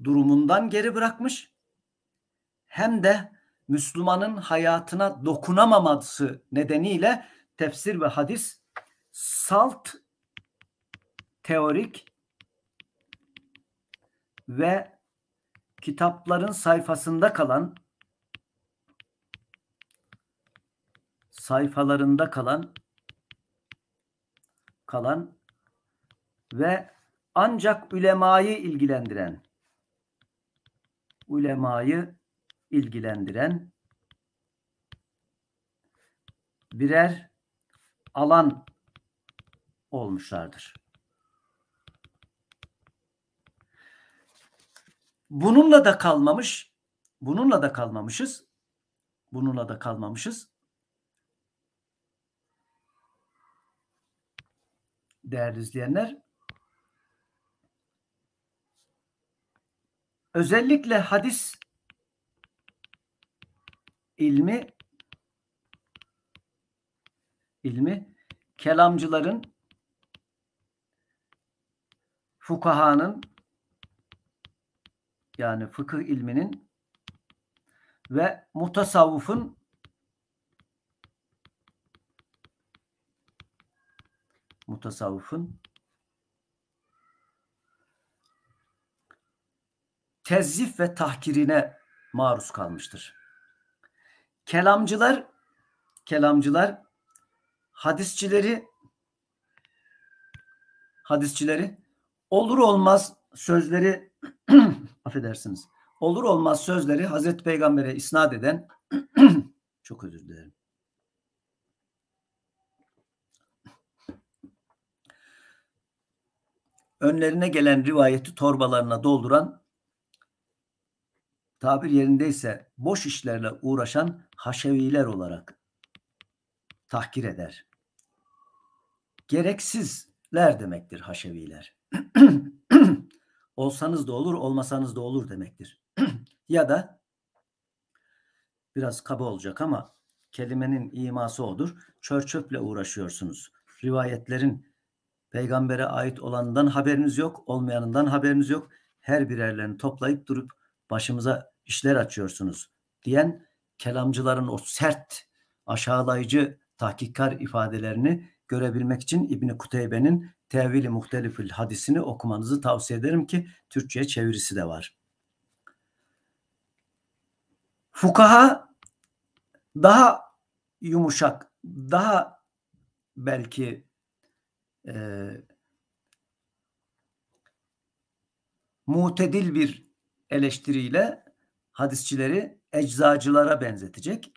durumundan geri bırakmış hem de Müslümanın hayatına dokunamaması nedeniyle tefsir ve hadis salt teorik ve kitapların sayfasında kalan sayfalarında kalan kalan ve ancak ülemayı ilgilendiren ulemayı ilgilendiren birer alan olmuşlardır. Bununla da kalmamış, bununla da kalmamışız. Bununla da kalmamışız. Değerli izleyenler, özellikle hadis ilmi ilmi kelamcıların fukahanın yani fıkıh ilminin ve mutasavvufun mutasavvufun tezzif ve tahkirine maruz kalmıştır. Kelamcılar kelamcılar hadisçileri hadisçileri olur olmaz sözleri affedersiniz. Olur olmaz sözleri Hazreti Peygamber'e isnat eden çok özür dilerim. Önlerine gelen rivayeti torbalarına dolduran tabir yerindeyse boş işlerle uğraşan haşeviler olarak tahkir eder. Gereksizler demektir haşeviler. Olsanız da olur, olmasanız da olur demektir. ya da biraz kaba olacak ama kelimenin iması odur. Çör uğraşıyorsunuz. Rivayetlerin peygambere ait olanından haberiniz yok, olmayanından haberiniz yok. Her birerlerini toplayıp durup başımıza işler açıyorsunuz diyen kelamcıların o sert aşağılayıcı tahkikkar ifadelerini görebilmek için İbni Kuteybe'nin Tevili Muhtelifül hadisini okumanızı tavsiye ederim ki Türkçe çevirisi de var. Fukaha daha yumuşak, daha belki e, mutedil bir eleştiriyle hadisçileri eczacılara benzetecek.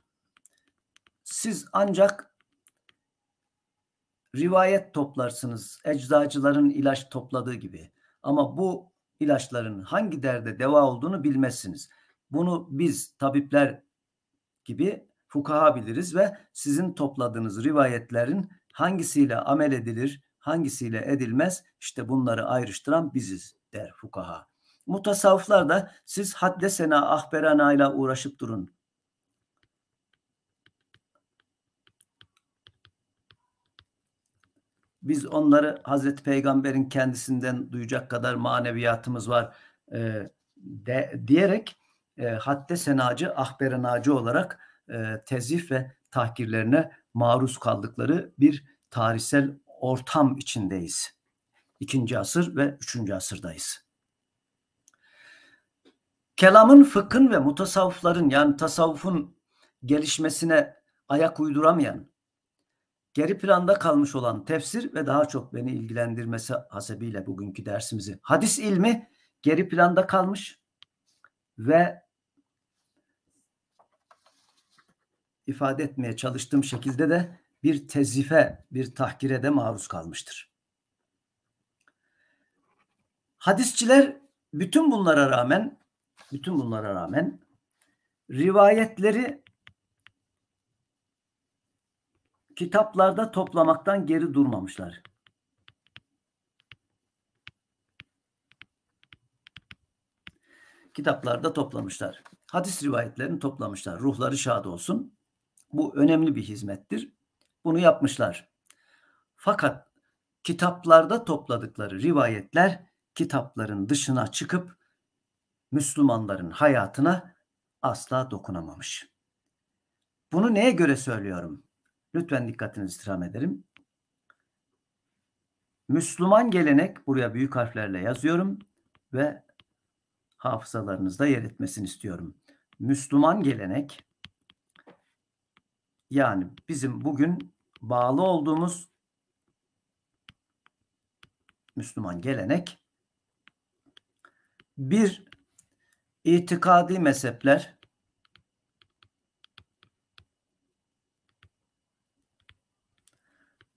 Siz ancak rivayet toplarsınız eczacıların ilaç topladığı gibi. Ama bu ilaçların hangi derde deva olduğunu bilmezsiniz. Bunu biz tabipler gibi fukaha biliriz ve sizin topladığınız rivayetlerin hangisiyle amel edilir, hangisiyle edilmez işte bunları ayrıştıran biziz der fukaha. Mutasavvıflar da siz haddesena ahberana ile uğraşıp durun. Biz onları Hazreti Peygamber'in kendisinden duyacak kadar maneviyatımız var e, de, diyerek e, hadde senacı, ahberenacı olarak e, tezif ve tahkirlerine maruz kaldıkları bir tarihsel ortam içindeyiz. İkinci asır ve üçüncü asırdayız. Kelamın fıkhın ve mutasavvıfların yani tasavvufun gelişmesine ayak uyduramayan, geri planda kalmış olan tefsir ve daha çok beni ilgilendirmesi hasebiyle bugünkü dersimizi. Hadis ilmi geri planda kalmış ve ifade etmeye çalıştığım şekilde de bir tezife, bir tahkire de maruz kalmıştır. Hadisçiler bütün bunlara rağmen bütün bunlara rağmen rivayetleri kitaplarda toplamaktan geri durmamışlar. Kitaplarda toplamışlar. Hadis rivayetlerini toplamışlar. Ruhları şad olsun. Bu önemli bir hizmettir. Bunu yapmışlar. Fakat kitaplarda topladıkları rivayetler kitapların dışına çıkıp Müslümanların hayatına asla dokunamamış. Bunu neye göre söylüyorum? Lütfen dikkatinizi istirham ederim. Müslüman gelenek buraya büyük harflerle yazıyorum ve hafızalarınızda yer etmesini istiyorum. Müslüman gelenek yani bizim bugün bağlı olduğumuz Müslüman gelenek bir İtikadi mezhepler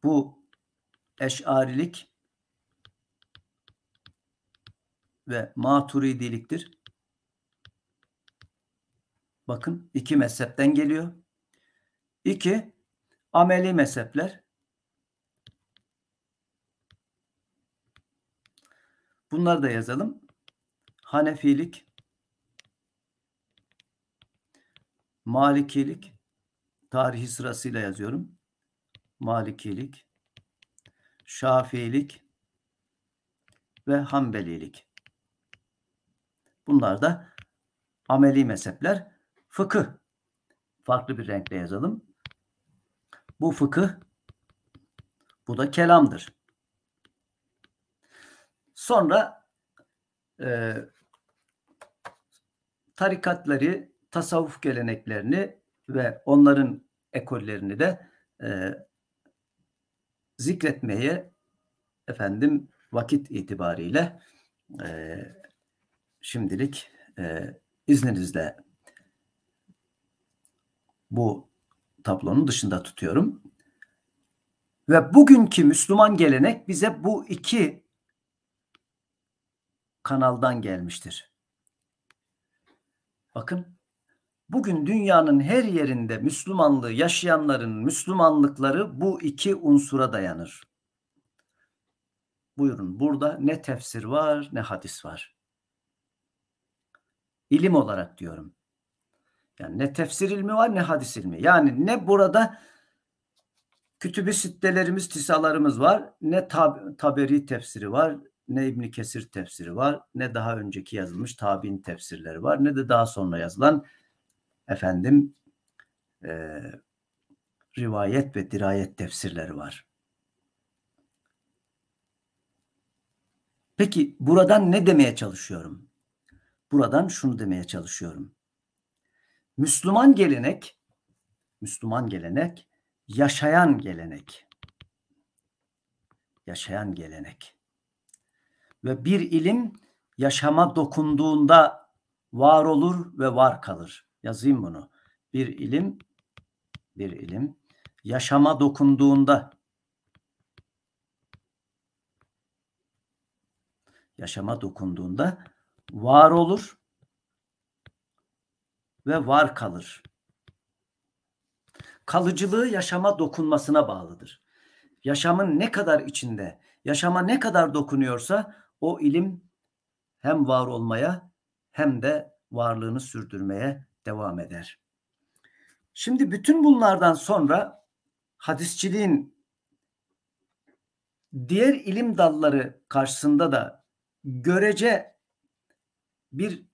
bu eşarilik ve maturidiliktir. Bakın iki mezhepten geliyor. İki ameli mezhepler. Bunları da yazalım. Hanefilik Malikilik tarihi sırasıyla yazıyorum. Malikilik, Şafiilik ve Hanbelilik. Bunlar da ameli mezhepler. Fıkı farklı bir renkle yazalım. Bu fıkı, bu da kelamdır. Sonra e, tarikatları tasavvuf geleneklerini ve onların ekollerini de e, zikretmeye efendim vakit itibariyle e, şimdilik e, izninizle bu tablonun dışında tutuyorum. Ve bugünkü Müslüman gelenek bize bu iki kanaldan gelmiştir. Bakın Bugün dünyanın her yerinde Müslümanlığı yaşayanların Müslümanlıkları bu iki unsura dayanır. Buyurun burada ne tefsir var ne hadis var. İlim olarak diyorum. Yani ne tefsir ilmi var ne hadis ilmi. Yani ne burada kütübü sittelerimiz, tisalarımız var. Ne tab taberi tefsiri var, ne İbn Kesir tefsiri var, ne daha önceki yazılmış tabi'in tefsirleri var, ne de daha sonra yazılan efendim e, rivayet ve dirayet tefsirleri var. Peki buradan ne demeye çalışıyorum? Buradan şunu demeye çalışıyorum. Müslüman gelenek, Müslüman gelenek, yaşayan gelenek. Yaşayan gelenek. Ve bir ilim yaşama dokunduğunda var olur ve var kalır. Yazayım bunu. Bir ilim bir ilim yaşama dokunduğunda yaşama dokunduğunda var olur ve var kalır. Kalıcılığı yaşama dokunmasına bağlıdır. Yaşamın ne kadar içinde, yaşama ne kadar dokunuyorsa o ilim hem var olmaya hem de varlığını sürdürmeye devam eder. Şimdi bütün bunlardan sonra hadisçiliğin diğer ilim dalları karşısında da görece bir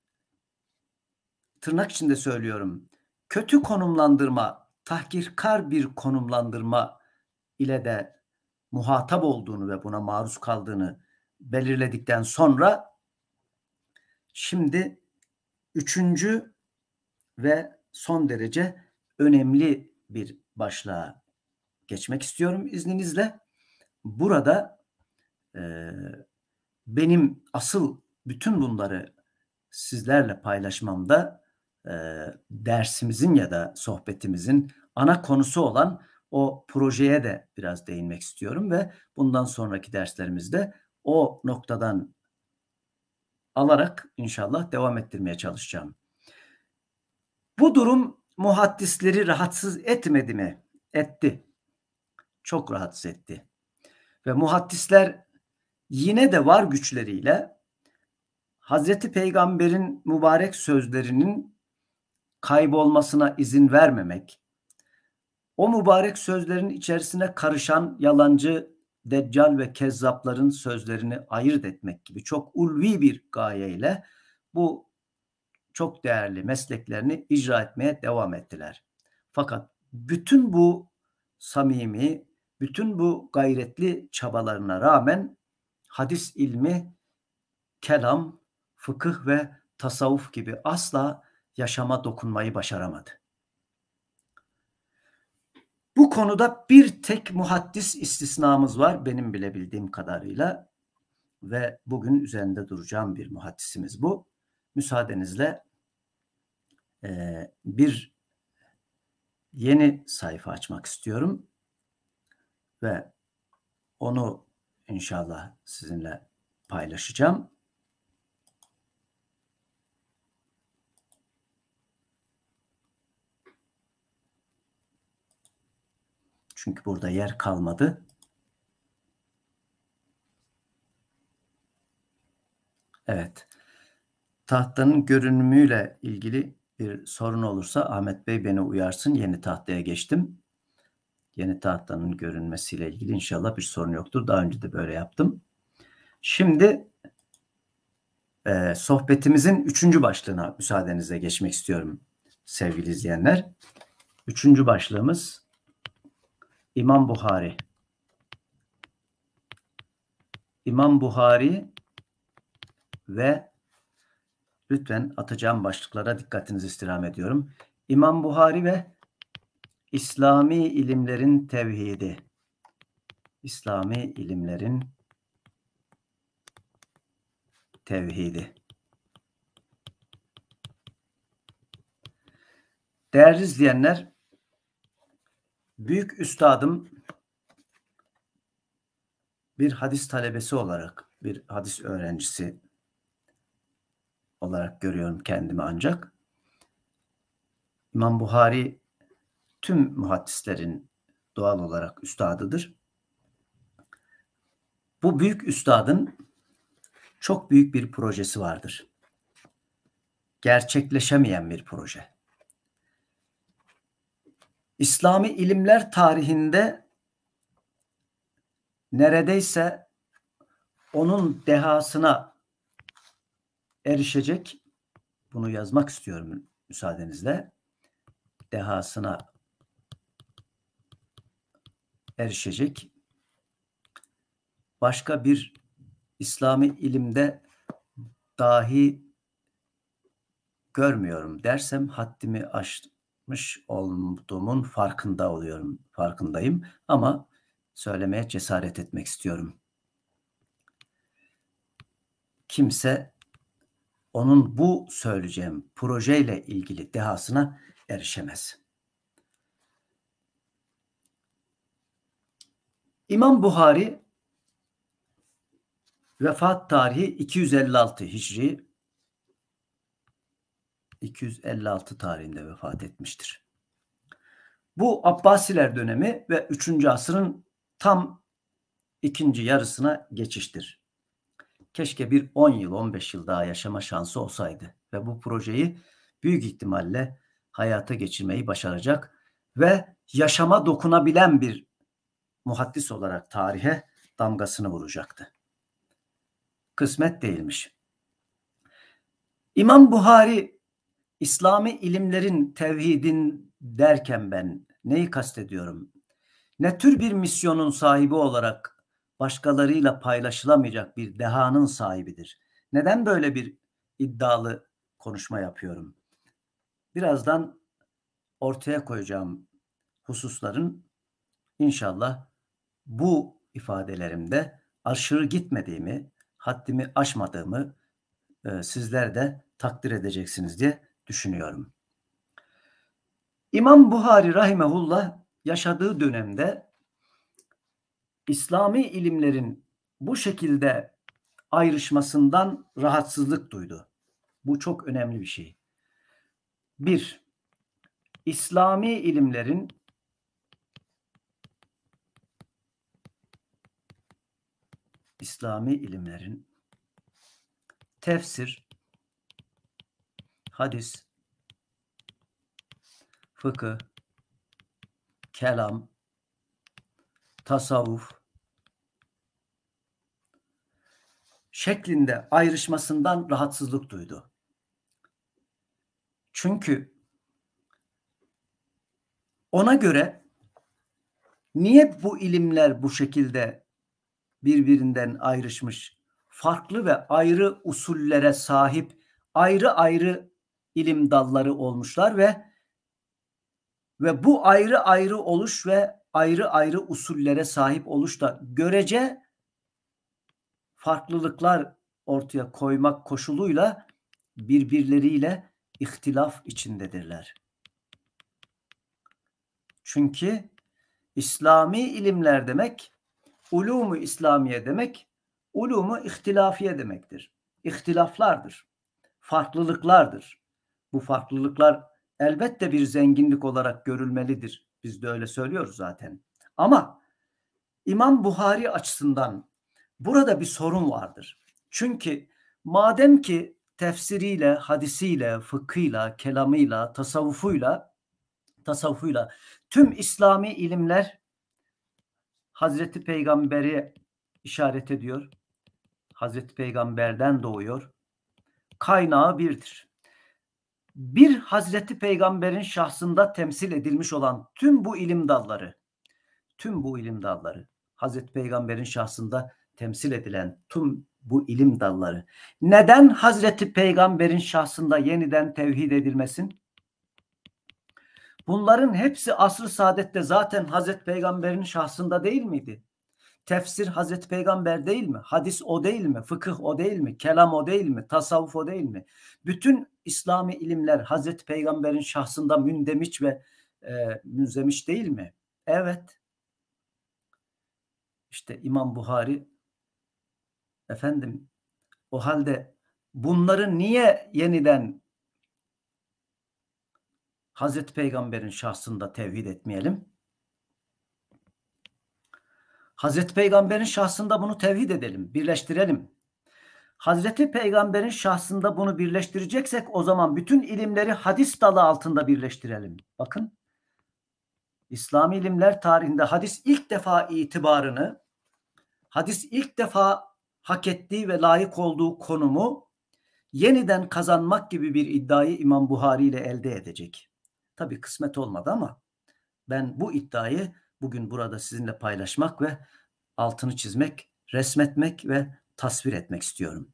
tırnak içinde söylüyorum. Kötü konumlandırma, tahkirkar bir konumlandırma ile de muhatap olduğunu ve buna maruz kaldığını belirledikten sonra şimdi üçüncü ve son derece önemli bir başlığa geçmek istiyorum izninizle. Burada e, benim asıl bütün bunları sizlerle paylaşmamda e, dersimizin ya da sohbetimizin ana konusu olan o projeye de biraz değinmek istiyorum ve bundan sonraki derslerimizde o noktadan alarak inşallah devam ettirmeye çalışacağım. Bu durum muhaddisleri rahatsız etmedi mi? Etti. Çok rahatsız etti. Ve muhaddisler yine de var güçleriyle Hazreti Peygamber'in mübarek sözlerinin kaybolmasına izin vermemek, o mübarek sözlerin içerisine karışan yalancı, deccal ve kezzapların sözlerini ayırt etmek gibi çok ulvi bir gayeyle bu çok değerli mesleklerini icra etmeye devam ettiler. Fakat bütün bu samimi, bütün bu gayretli çabalarına rağmen hadis ilmi, kelam, fıkıh ve tasavvuf gibi asla yaşama dokunmayı başaramadı. Bu konuda bir tek muhaddis istisnamız var benim bilebildiğim kadarıyla ve bugün üzerinde duracağım bir muhaddisimiz bu. Müsaadenizle ee, bir yeni sayfa açmak istiyorum ve onu inşallah sizinle paylaşacağım. Çünkü burada yer kalmadı. Evet. Tahtanın görünümüyle ilgili bir sorun olursa Ahmet Bey beni uyarsın. Yeni tahtaya geçtim. Yeni tahtanın görünmesiyle ilgili inşallah bir sorun yoktur. Daha önce de böyle yaptım. Şimdi e, sohbetimizin üçüncü başlığına müsaadenizle geçmek istiyorum sevgili izleyenler. Üçüncü başlığımız İmam Buhari. İmam Buhari ve Lütfen atacağım başlıklara dikkatinizi istirham ediyorum. İmam Buhari ve İslami ilimlerin tevhidi. İslami ilimlerin tevhidi. Değerli izleyenler, büyük üstadım bir hadis talebesi olarak, bir hadis öğrencisi olarak görüyorum kendimi ancak. İmam Buhari tüm muhaddislerin doğal olarak üstadıdır. Bu büyük üstadın çok büyük bir projesi vardır. Gerçekleşemeyen bir proje. İslami ilimler tarihinde neredeyse onun dehasına erişecek. Bunu yazmak istiyorum müsaadenizle. Dehasına erişecek. Başka bir İslami ilimde dahi görmüyorum dersem haddimi aşmış olduğumun farkında oluyorum, farkındayım ama söylemeye cesaret etmek istiyorum. Kimse onun bu söyleyeceğim projeyle ilgili dehasına erişemez. İmam Buhari vefat tarihi 256 Hicri 256 tarihinde vefat etmiştir. Bu Abbasiler dönemi ve 3. asrın tam ikinci yarısına geçiştir keşke bir 10 yıl 15 yıl daha yaşama şansı olsaydı ve bu projeyi büyük ihtimalle hayata geçirmeyi başaracak ve yaşama dokunabilen bir muhaddis olarak tarihe damgasını vuracaktı. Kısmet değilmiş. İmam Buhari İslami ilimlerin tevhidin derken ben neyi kastediyorum? Ne tür bir misyonun sahibi olarak başkalarıyla paylaşılamayacak bir dehanın sahibidir. Neden böyle bir iddialı konuşma yapıyorum? Birazdan ortaya koyacağım hususların inşallah bu ifadelerimde aşırı gitmediğimi, haddimi aşmadığımı e, sizler de takdir edeceksiniz diye düşünüyorum. İmam Buhari rahimehullah yaşadığı dönemde İslami ilimlerin bu şekilde ayrışmasından rahatsızlık duydu. Bu çok önemli bir şey. Bir, İslami ilimlerin İslami ilimlerin tefsir, hadis, fıkıh, kelam, tasavvuf, şeklinde ayrışmasından rahatsızlık duydu. Çünkü ona göre niye bu ilimler bu şekilde birbirinden ayrışmış, farklı ve ayrı usullere sahip, ayrı ayrı ilim dalları olmuşlar ve ve bu ayrı ayrı oluş ve ayrı ayrı usullere sahip oluş da görece farklılıklar ortaya koymak koşuluyla birbirleriyle ihtilaf içindedirler. Çünkü İslami ilimler demek, ulumu İslamiye demek, ulumu ihtilafiye demektir. İhtilaflardır, farklılıklardır. Bu farklılıklar elbette bir zenginlik olarak görülmelidir. Biz de öyle söylüyoruz zaten. Ama İmam Buhari açısından Burada bir sorun vardır. Çünkü madem ki tefsiriyle, hadisiyle, fıkhıyla, kelamıyla, tasavvufuyla, tasavvufuyla tüm İslami ilimler Hazreti Peygamber'i işaret ediyor. Hazreti Peygamber'den doğuyor. Kaynağı birdir. Bir Hazreti Peygamber'in şahsında temsil edilmiş olan tüm bu ilim dalları, tüm bu ilim dalları Hazreti Peygamber'in şahsında temsil edilen tüm bu ilim dalları neden Hazreti Peygamber'in şahsında yeniden tevhid edilmesin? Bunların hepsi asr-ı saadette zaten Hazreti Peygamber'in şahsında değil miydi? Tefsir Hazreti Peygamber değil mi? Hadis o değil mi? Fıkıh o değil mi? Kelam o değil mi? Tasavvuf o değil mi? Bütün İslami ilimler Hazreti Peygamber'in şahsında mündemiş ve e, münzemiş değil mi? Evet. İşte İmam Buhari Efendim o halde bunları niye yeniden Hazreti Peygamber'in şahsında tevhid etmeyelim? Hazreti Peygamber'in şahsında bunu tevhid edelim, birleştirelim. Hazreti Peygamber'in şahsında bunu birleştireceksek o zaman bütün ilimleri hadis dalı altında birleştirelim. Bakın İslami ilimler tarihinde hadis ilk defa itibarını, hadis ilk defa hak ettiği ve layık olduğu konumu yeniden kazanmak gibi bir iddiayı İmam Buhari ile elde edecek. Tabi kısmet olmadı ama ben bu iddiayı bugün burada sizinle paylaşmak ve altını çizmek, resmetmek ve tasvir etmek istiyorum.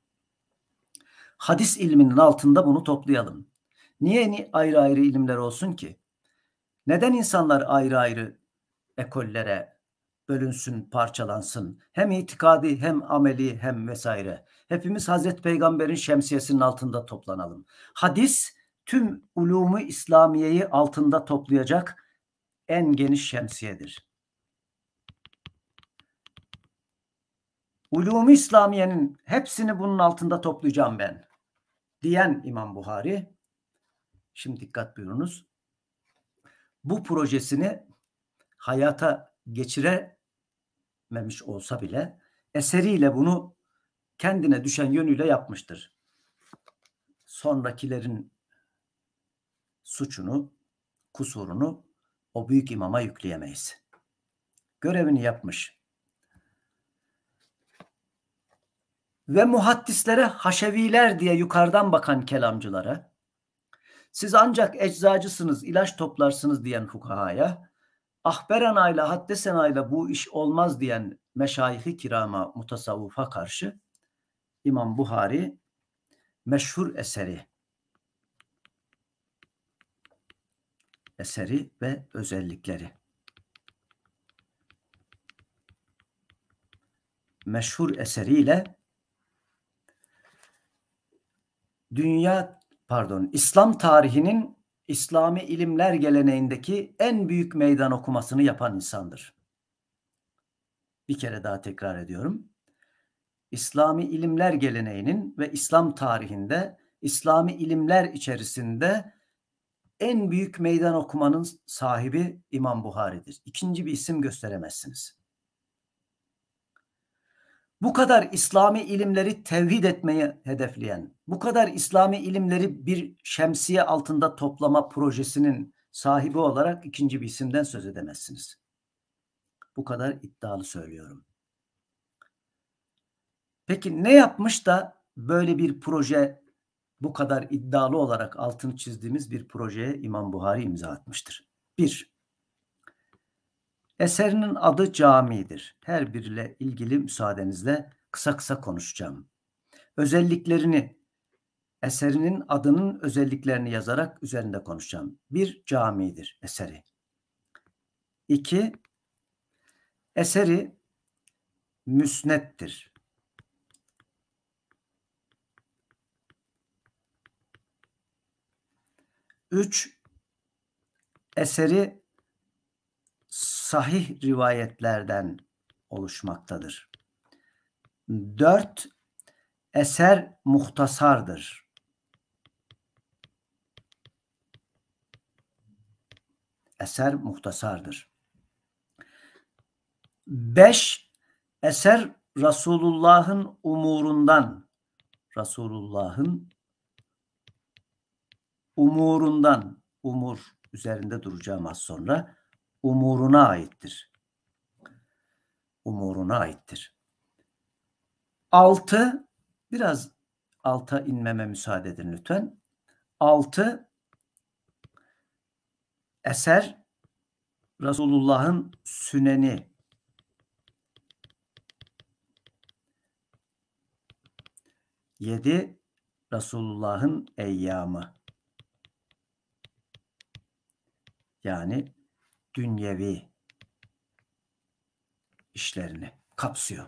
Hadis ilminin altında bunu toplayalım. Niye ayrı ayrı ilimler olsun ki? Neden insanlar ayrı ayrı ekollere, bölünsün, parçalansın. Hem itikadi hem ameli hem vesaire. Hepimiz Hazreti Peygamber'in şemsiyesinin altında toplanalım. Hadis tüm ulumu İslamiye'yi altında toplayacak en geniş şemsiyedir. Ulumu İslamiye'nin hepsini bunun altında toplayacağım ben diyen İmam Buhari şimdi dikkat buyurunuz. Bu projesini hayata geçire etmemiş olsa bile eseriyle bunu kendine düşen yönüyle yapmıştır. Sonrakilerin suçunu, kusurunu o büyük imama yükleyemeyiz. Görevini yapmış. Ve muhaddislere haşeviler diye yukarıdan bakan kelamcılara, siz ancak eczacısınız, ilaç toplarsınız diyen fukahaya, ahberanayla haddesenayla bu iş olmaz diyen meşayihi kirama mutasavvufa karşı İmam Buhari meşhur eseri eseri ve özellikleri meşhur eseriyle dünya pardon İslam tarihinin İslami ilimler geleneğindeki en büyük meydan okumasını yapan insandır. Bir kere daha tekrar ediyorum. İslami ilimler geleneğinin ve İslam tarihinde İslami ilimler içerisinde en büyük meydan okumanın sahibi İmam Buhari'dir. İkinci bir isim gösteremezsiniz bu kadar İslami ilimleri tevhid etmeyi hedefleyen, bu kadar İslami ilimleri bir şemsiye altında toplama projesinin sahibi olarak ikinci bir isimden söz edemezsiniz. Bu kadar iddialı söylüyorum. Peki ne yapmış da böyle bir proje bu kadar iddialı olarak altını çizdiğimiz bir projeye İmam Buhari imza atmıştır? Bir, Eserinin adı Cami'dir. Her biriyle ilgili müsaadenizle kısa kısa konuşacağım. Özelliklerini, eserinin adının özelliklerini yazarak üzerinde konuşacağım. Bir camidir eseri. İki, eseri müsnettir. Üç, eseri sahih rivayetlerden oluşmaktadır. 4. Eser muhtasardır. Eser muhtasardır. 5. Eser Resulullah'ın umurundan Resulullah'ın umurundan umur üzerinde duracağım az sonra umuruna aittir. Umuruna aittir. Altı, biraz alta inmeme müsaade edin lütfen. Altı, eser Resulullah'ın süneni Yedi, Resulullah'ın eyyamı. Yani dünyevi işlerini kapsıyor.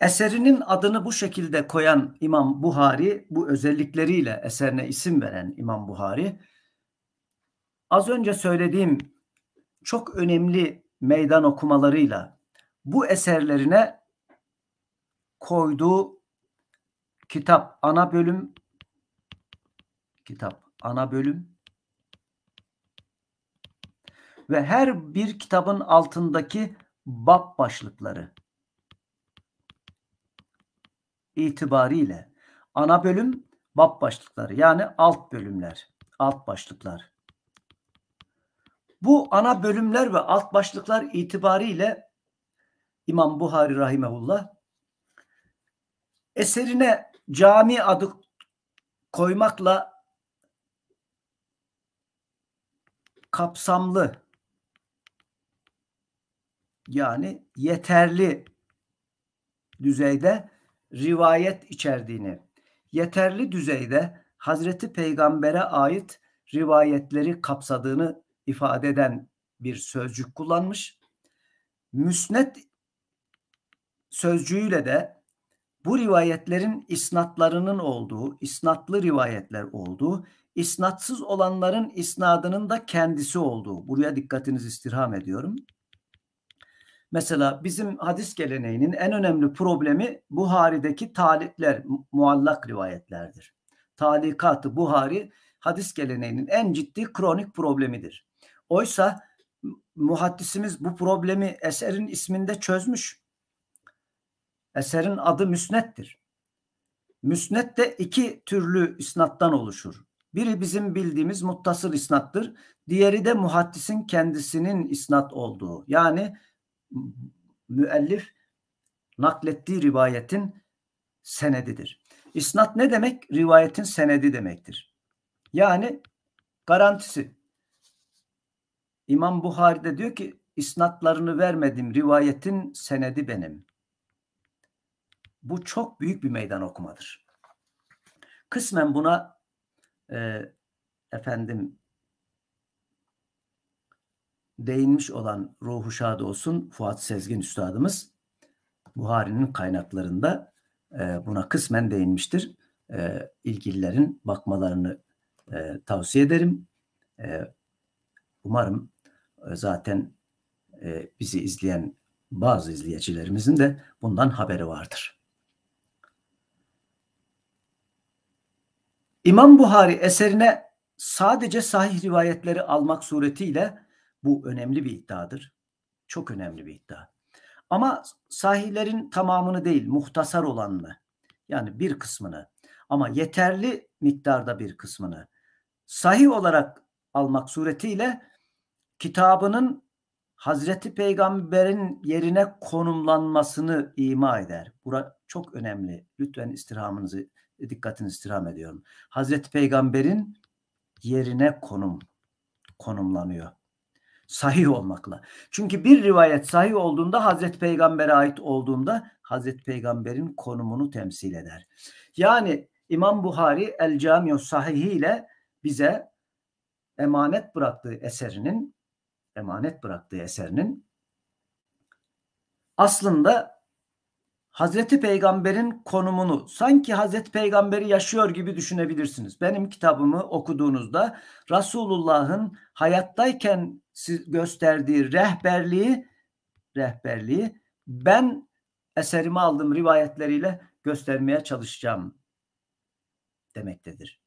Eserinin adını bu şekilde koyan İmam Buhari, bu özellikleriyle eserine isim veren İmam Buhari, az önce söylediğim çok önemli meydan okumalarıyla bu eserlerine koyduğu kitap ana bölüm kitap ana bölüm ve her bir kitabın altındaki bab başlıkları itibariyle ana bölüm bab başlıkları yani alt bölümler, alt başlıklar. Bu ana bölümler ve alt başlıklar itibariyle İmam Buhari rahimehullah eserine cami adı koymakla kapsamlı yani yeterli düzeyde rivayet içerdiğini, yeterli düzeyde Hazreti Peygamber'e ait rivayetleri kapsadığını ifade eden bir sözcük kullanmış. Müsnet sözcüğüyle de bu rivayetlerin isnatlarının olduğu, isnatlı rivayetler olduğu, isnatsız olanların isnadının da kendisi olduğu. Buraya dikkatinizi istirham ediyorum. Mesela bizim hadis geleneğinin en önemli problemi Buhari'deki talikler, muallak rivayetlerdir. Talikatı Buhari hadis geleneğinin en ciddi kronik problemidir. Oysa muhaddisimiz bu problemi eserin isminde çözmüş. Eserin adı müsnettir. Müsnet de iki türlü isnattan oluşur. Biri bizim bildiğimiz muttasır isnattır. Diğeri de muhaddisin kendisinin isnat olduğu. Yani müellif naklettiği rivayetin senedidir. İsnat ne demek? Rivayetin senedi demektir. Yani garantisi. İmam Buhari de diyor ki isnatlarını vermedim rivayetin senedi benim. Bu çok büyük bir meydan okumadır. Kısmen buna e, efendim değinmiş olan ruhu şad olsun Fuat Sezgin Üstadımız Buhari'nin kaynaklarında e, buna kısmen değinmiştir. E, ilgililerin bakmalarını e, tavsiye ederim. E, umarım e, zaten e, bizi izleyen bazı izleyicilerimizin de bundan haberi vardır. İmam Buhari eserine sadece sahih rivayetleri almak suretiyle bu önemli bir iddiadır. Çok önemli bir iddia. Ama sahillerin tamamını değil, muhtasar olanını yani bir kısmını ama yeterli miktarda bir kısmını sahih olarak almak suretiyle kitabının Hazreti Peygamber'in yerine konumlanmasını ima eder. Bura çok önemli. Lütfen istirhamınızı, dikkatinizi istirham ediyorum. Hazreti Peygamber'in yerine konum konumlanıyor sahih olmakla. Çünkü bir rivayet sahih olduğunda Hazreti Peygamber'e ait olduğunda Hazreti Peygamber'in konumunu temsil eder. Yani İmam Buhari El Camiu Sahihi ile bize emanet bıraktığı eserinin emanet bıraktığı eserinin aslında Hazreti Peygamber'in konumunu sanki Hazreti Peygamber'i yaşıyor gibi düşünebilirsiniz. Benim kitabımı okuduğunuzda Resulullah'ın hayattayken gösterdiği rehberliği rehberliği ben eserimi aldım rivayetleriyle göstermeye çalışacağım demektedir.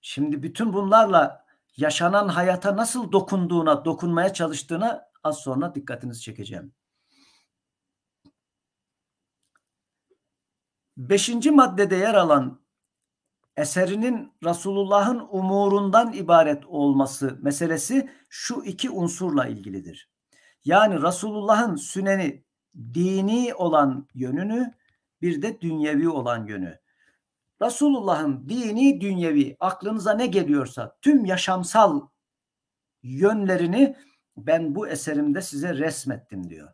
Şimdi bütün bunlarla yaşanan hayata nasıl dokunduğuna, dokunmaya çalıştığına az sonra dikkatinizi çekeceğim. Beşinci maddede yer alan eserinin Resulullah'ın umurundan ibaret olması meselesi şu iki unsurla ilgilidir. Yani Resulullah'ın süneni dini olan yönünü bir de dünyevi olan yönü. Resulullah'ın dini, dünyevi aklınıza ne geliyorsa tüm yaşamsal yönlerini ben bu eserimde size resmettim diyor.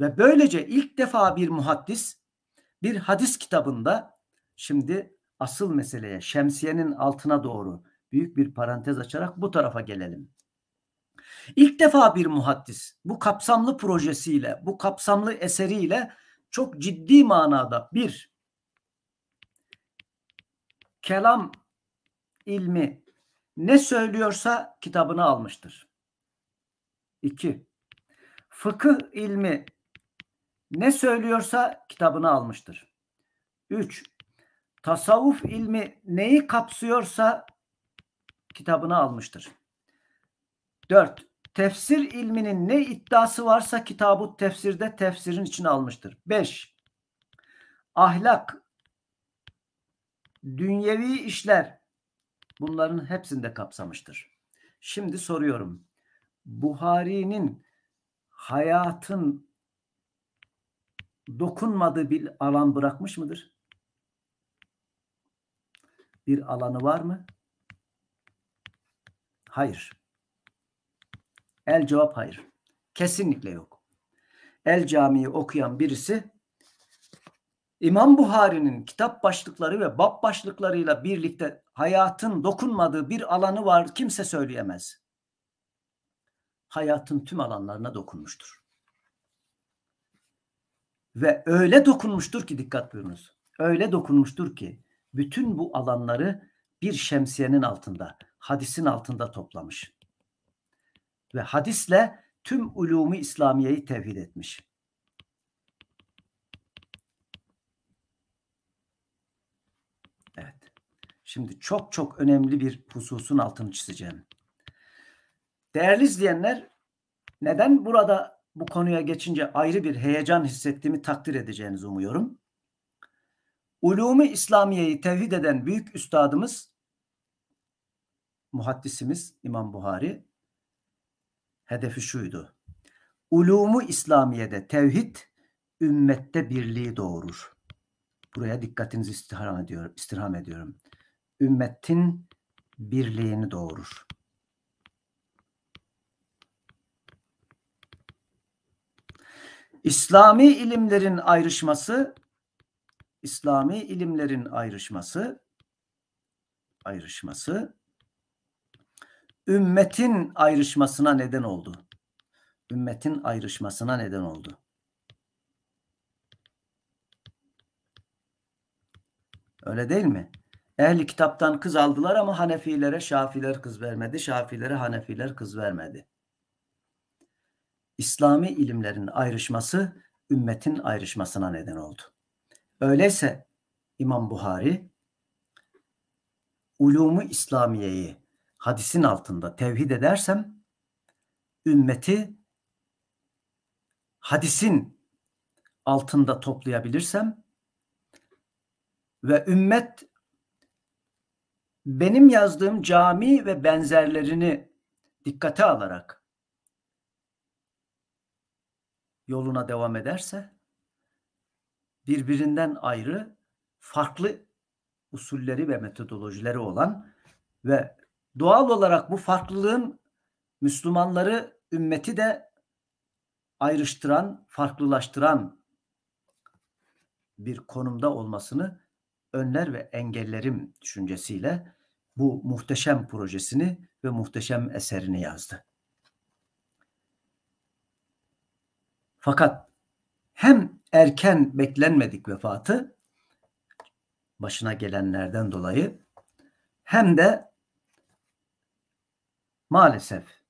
Ve böylece ilk defa bir muhaddis bir hadis kitabında şimdi asıl meseleye şemsiyenin altına doğru büyük bir parantez açarak bu tarafa gelelim. İlk defa bir muhaddis bu kapsamlı projesiyle, bu kapsamlı eseriyle çok ciddi manada bir kelam ilmi ne söylüyorsa kitabını almıştır. İki Fıkıh ilmi ne söylüyorsa kitabını almıştır. 3. Tasavvuf ilmi neyi kapsıyorsa kitabını almıştır. 4. Tefsir ilminin ne iddiası varsa kitabı tefsirde tefsirin içine almıştır. 5. Ahlak, dünyevi işler bunların hepsini de kapsamıştır. Şimdi soruyorum. Buhari'nin hayatın dokunmadığı bir alan bırakmış mıdır? Bir alanı var mı? Hayır. El cevap hayır. Kesinlikle yok. El camiyi okuyan birisi İmam Buhari'nin kitap başlıkları ve bab başlıklarıyla birlikte hayatın dokunmadığı bir alanı var kimse söyleyemez. Hayatın tüm alanlarına dokunmuştur. Ve öyle dokunmuştur ki dikkat buyurunuz. Öyle dokunmuştur ki bütün bu alanları bir şemsiyenin altında, hadisin altında toplamış. Ve hadisle tüm ulumu İslamiye'yi tevhid etmiş. Evet. Şimdi çok çok önemli bir hususun altını çizeceğim. Değerli izleyenler, neden burada bu konuya geçince ayrı bir heyecan hissettiğimi takdir edeceğinizi umuyorum. Ulûmu İslamiye'yi tevhid eden büyük üstadımız, muhaddisimiz İmam Buhari hedefi şuydu. Ulumu İslamiye'de tevhid ümmette birliği doğurur. Buraya dikkatinizi Istirham ediyorum. Ümmetin birliğini doğurur. İslami ilimlerin ayrışması İslami ilimlerin ayrışması ayrışması ümmetin ayrışmasına neden oldu. Ümmetin ayrışmasına neden oldu. Öyle değil mi? Ehli kitaptan kız aldılar ama Hanefilere Şafiler kız vermedi. Şafilere Hanefiler kız vermedi. İslami ilimlerin ayrışması ümmetin ayrışmasına neden oldu. Öyleyse İmam Buhari ulumu İslamiyeyi hadisin altında tevhid edersem ümmeti hadisin altında toplayabilirsem ve ümmet benim yazdığım cami ve benzerlerini dikkate alarak yoluna devam ederse birbirinden ayrı farklı usulleri ve metodolojileri olan ve doğal olarak bu farklılığın Müslümanları ümmeti de ayrıştıran, farklılaştıran bir konumda olmasını önler ve engellerim düşüncesiyle bu muhteşem projesini ve muhteşem eserini yazdı. Fakat hem erken beklenmedik vefatı başına gelenlerden dolayı hem de maalesef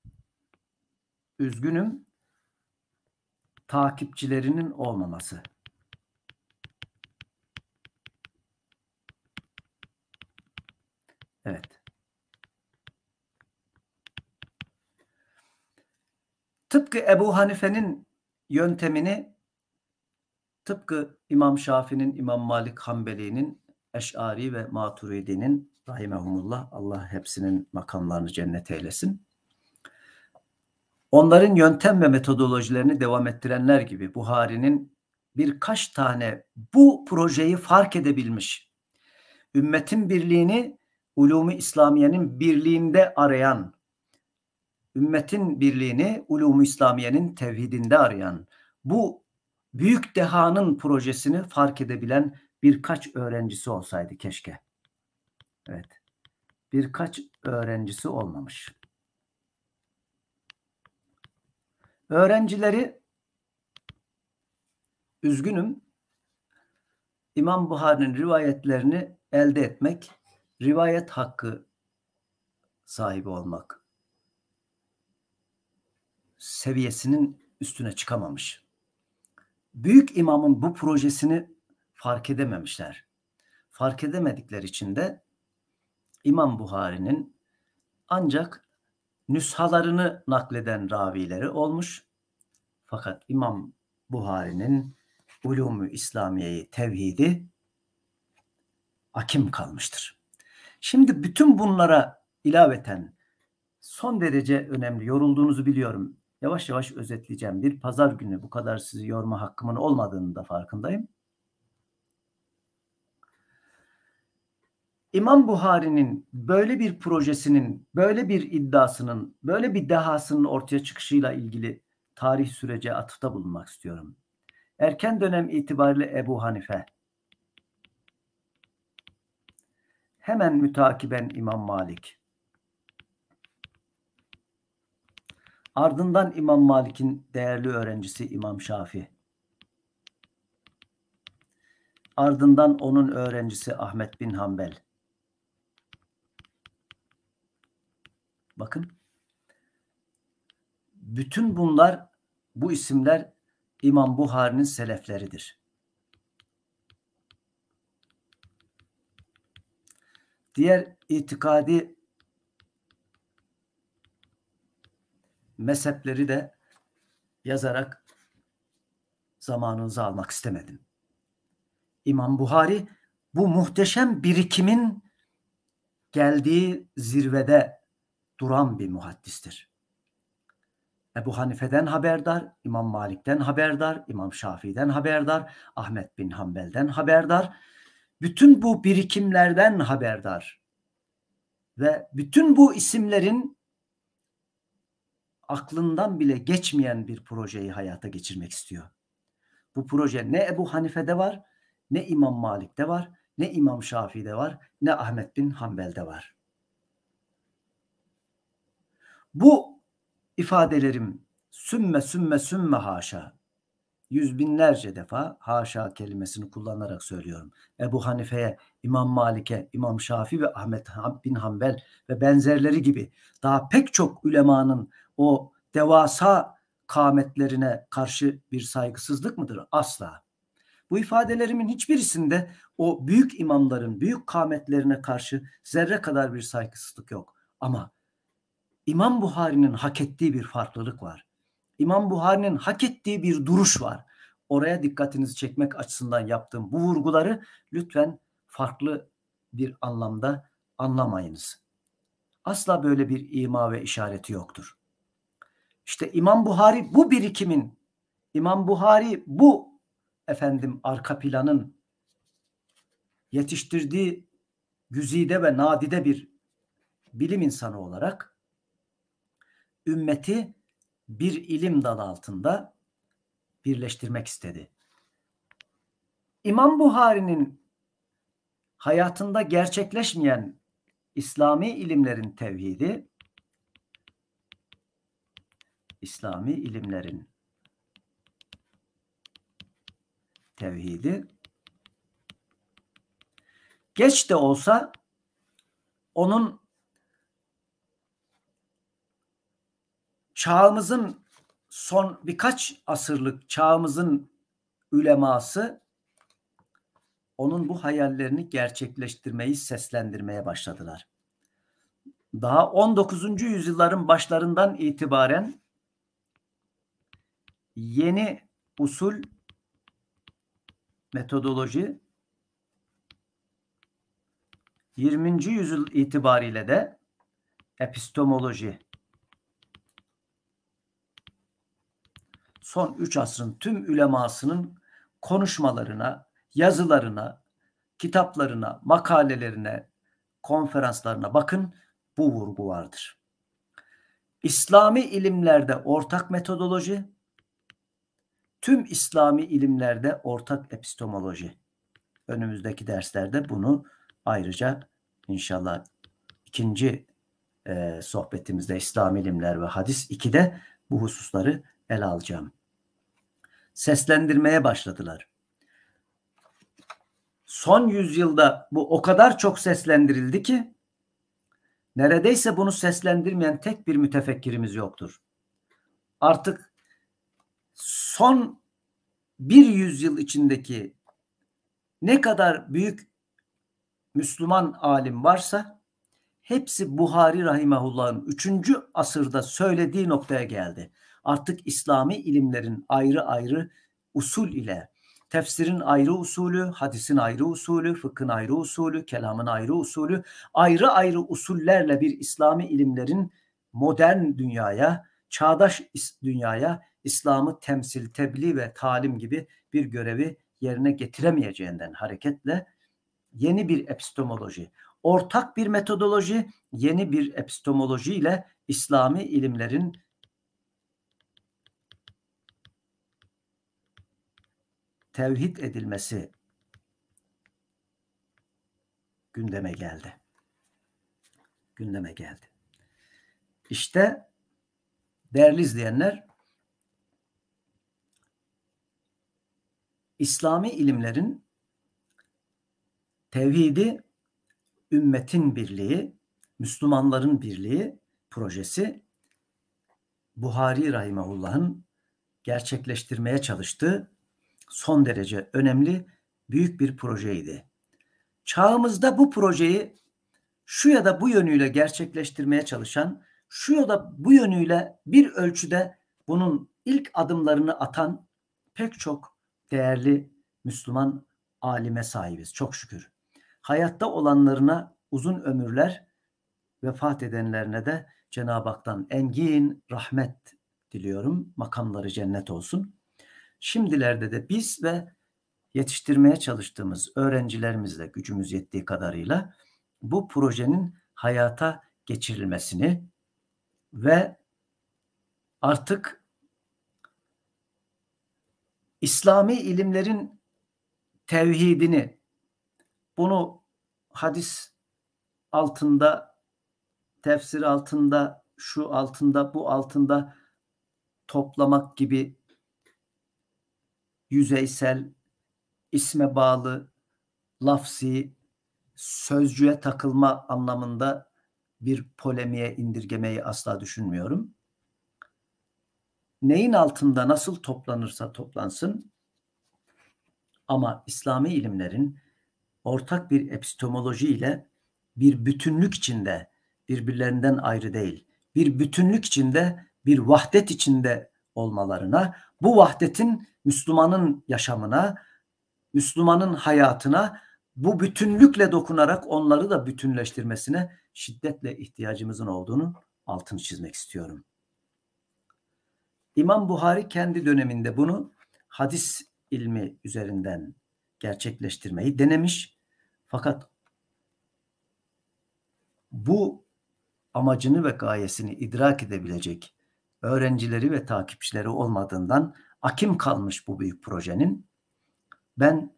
üzgünüm takipçilerinin olmaması. Evet. Tıpkı Ebu Hanife'nin yöntemini tıpkı İmam Şafii'nin, İmam Malik Hanbeli'nin, Eş'ari ve Maturidi'nin rahimehumullah Allah hepsinin makamlarını cennet eylesin. Onların yöntem ve metodolojilerini devam ettirenler gibi Buhari'nin birkaç tane bu projeyi fark edebilmiş, ümmetin birliğini ulûmu İslamiye'nin birliğinde arayan ümmetin birliğini ulum İslamiye'nin tevhidinde arayan, bu büyük dehanın projesini fark edebilen birkaç öğrencisi olsaydı keşke. Evet. Birkaç öğrencisi olmamış. Öğrencileri üzgünüm İmam Buhari'nin rivayetlerini elde etmek, rivayet hakkı sahibi olmak seviyesinin üstüne çıkamamış. Büyük imamın bu projesini fark edememişler. Fark edemedikler için de İmam Buhari'nin ancak nüshalarını nakleden ravileri olmuş. Fakat İmam Buhari'nin ulumu ü İslamiye'yi, tevhidi akim kalmıştır. Şimdi bütün bunlara ilaveten son derece önemli. Yorulduğunuzu biliyorum yavaş yavaş özetleyeceğim. Bir pazar günü bu kadar sizi yorma hakkımın olmadığını da farkındayım. İmam Buhari'nin böyle bir projesinin, böyle bir iddiasının, böyle bir dehasının ortaya çıkışıyla ilgili tarih sürece atıfta bulunmak istiyorum. Erken dönem itibariyle Ebu Hanife, hemen mütakiben İmam Malik, Ardından İmam Malik'in değerli öğrencisi İmam Şafi. Ardından onun öğrencisi Ahmet bin Hanbel. Bakın. Bütün bunlar bu isimler İmam Buhari'nin selefleridir. Diğer itikadi mezhepleri de yazarak zamanınızı almak istemedim. İmam Buhari bu muhteşem birikimin geldiği zirvede duran bir muhaddistir. Ebu Hanife'den haberdar, İmam Malik'ten haberdar, İmam Şafii'den haberdar, Ahmet bin Hanbel'den haberdar. Bütün bu birikimlerden haberdar ve bütün bu isimlerin aklından bile geçmeyen bir projeyi hayata geçirmek istiyor. Bu proje ne Ebu Hanife'de var, ne İmam Malik'te var, ne İmam Şafii'de var, ne Ahmet bin Hanbel'de var. Bu ifadelerim sümme sümme sümme haşa yüz binlerce defa haşa kelimesini kullanarak söylüyorum. Ebu Hanife'ye, İmam Malik'e, İmam Şafi ve Ahmet bin Hanbel ve benzerleri gibi daha pek çok ulemanın o devasa kametlerine karşı bir saygısızlık mıdır? Asla. Bu ifadelerimin hiçbirisinde o büyük imamların büyük kametlerine karşı zerre kadar bir saygısızlık yok. Ama İmam Buhari'nin hak ettiği bir farklılık var. İmam Buhari'nin hak ettiği bir duruş var. Oraya dikkatinizi çekmek açısından yaptığım bu vurguları lütfen farklı bir anlamda anlamayınız. Asla böyle bir ima ve işareti yoktur. İşte İmam Buhari bu birikimin, İmam Buhari bu efendim arka planın yetiştirdiği güzide ve nadide bir bilim insanı olarak ümmeti bir ilim dalı altında birleştirmek istedi. İmam Buhari'nin hayatında gerçekleşmeyen İslami ilimlerin tevhidi İslami ilimlerin tevhidi geç de olsa onun çağımızın son birkaç asırlık çağımızın üleması onun bu hayallerini gerçekleştirmeyi seslendirmeye başladılar. Daha 19. yüzyılların başlarından itibaren yeni usul metodoloji 20. yüzyıl itibariyle de epistemoloji son 3 asrın tüm ülemasının konuşmalarına, yazılarına, kitaplarına, makalelerine, konferanslarına bakın bu vurgu vardır. İslami ilimlerde ortak metodoloji, Tüm İslami ilimlerde ortak epistemoloji. Önümüzdeki derslerde bunu ayrıca inşallah ikinci e, sohbetimizde İslami ilimler ve hadis 2'de bu hususları ele alacağım. Seslendirmeye başladılar. Son yüzyılda bu o kadar çok seslendirildi ki neredeyse bunu seslendirmeyen tek bir mütefekkirimiz yoktur. Artık son bir yüzyıl içindeki ne kadar büyük Müslüman alim varsa hepsi Buhari Rahimahullah'ın 3. asırda söylediği noktaya geldi. Artık İslami ilimlerin ayrı ayrı usul ile tefsirin ayrı usulü, hadisin ayrı usulü, fıkhın ayrı usulü, kelamın ayrı usulü, ayrı ayrı usullerle bir İslami ilimlerin modern dünyaya, çağdaş dünyaya İslam'ı temsil, tebliğ ve talim gibi bir görevi yerine getiremeyeceğinden hareketle yeni bir epistemoloji, ortak bir metodoloji, yeni bir epistemoloji ile İslami ilimlerin tevhid edilmesi gündeme geldi. Gündeme geldi. İşte değerli izleyenler İslami ilimlerin tevhidi, ümmetin birliği, Müslümanların birliği projesi Buhari Rahimahullah'ın gerçekleştirmeye çalıştığı son derece önemli büyük bir projeydi. Çağımızda bu projeyi şu ya da bu yönüyle gerçekleştirmeye çalışan, şu ya da bu yönüyle bir ölçüde bunun ilk adımlarını atan pek çok değerli Müslüman alime sahibiz çok şükür. Hayatta olanlarına uzun ömürler, vefat edenlerine de Cenab-ı Hak'tan engin rahmet diliyorum. Makamları cennet olsun. Şimdilerde de biz ve yetiştirmeye çalıştığımız öğrencilerimizle gücümüz yettiği kadarıyla bu projenin hayata geçirilmesini ve artık İslami ilimlerin tevhidini bunu hadis altında tefsir altında şu altında bu altında toplamak gibi yüzeysel isme bağlı lafsi, sözcüye takılma anlamında bir polemiğe indirgemeyi asla düşünmüyorum neyin altında nasıl toplanırsa toplansın ama İslami ilimlerin ortak bir epistemoloji ile bir bütünlük içinde birbirlerinden ayrı değil, bir bütünlük içinde, bir vahdet içinde olmalarına, bu vahdetin Müslümanın yaşamına, Müslümanın hayatına bu bütünlükle dokunarak onları da bütünleştirmesine şiddetle ihtiyacımızın olduğunu altını çizmek istiyorum. İmam Buhari kendi döneminde bunu hadis ilmi üzerinden gerçekleştirmeyi denemiş. Fakat bu amacını ve gayesini idrak edebilecek öğrencileri ve takipçileri olmadığından akim kalmış bu büyük projenin. Ben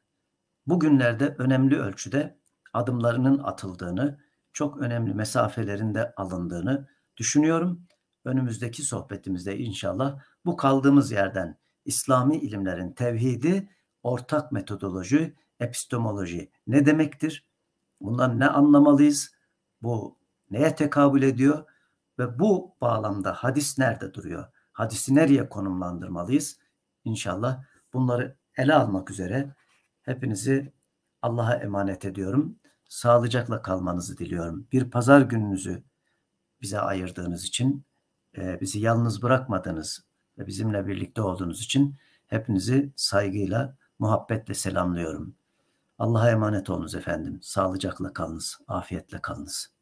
bugünlerde önemli ölçüde adımlarının atıldığını, çok önemli mesafelerinde alındığını düşünüyorum önümüzdeki sohbetimizde inşallah bu kaldığımız yerden İslami ilimlerin tevhidi, ortak metodoloji, epistemoloji ne demektir? Bundan ne anlamalıyız? Bu neye tekabül ediyor? Ve bu bağlamda hadis nerede duruyor? Hadisi nereye konumlandırmalıyız? İnşallah bunları ele almak üzere hepinizi Allah'a emanet ediyorum. Sağlıcakla kalmanızı diliyorum. Bir pazar gününüzü bize ayırdığınız için e, bizi yalnız bırakmadınız ve bizimle birlikte olduğunuz için hepinizi saygıyla, muhabbetle selamlıyorum. Allah'a emanet olunuz efendim. Sağlıcakla kalınız, afiyetle kalınız.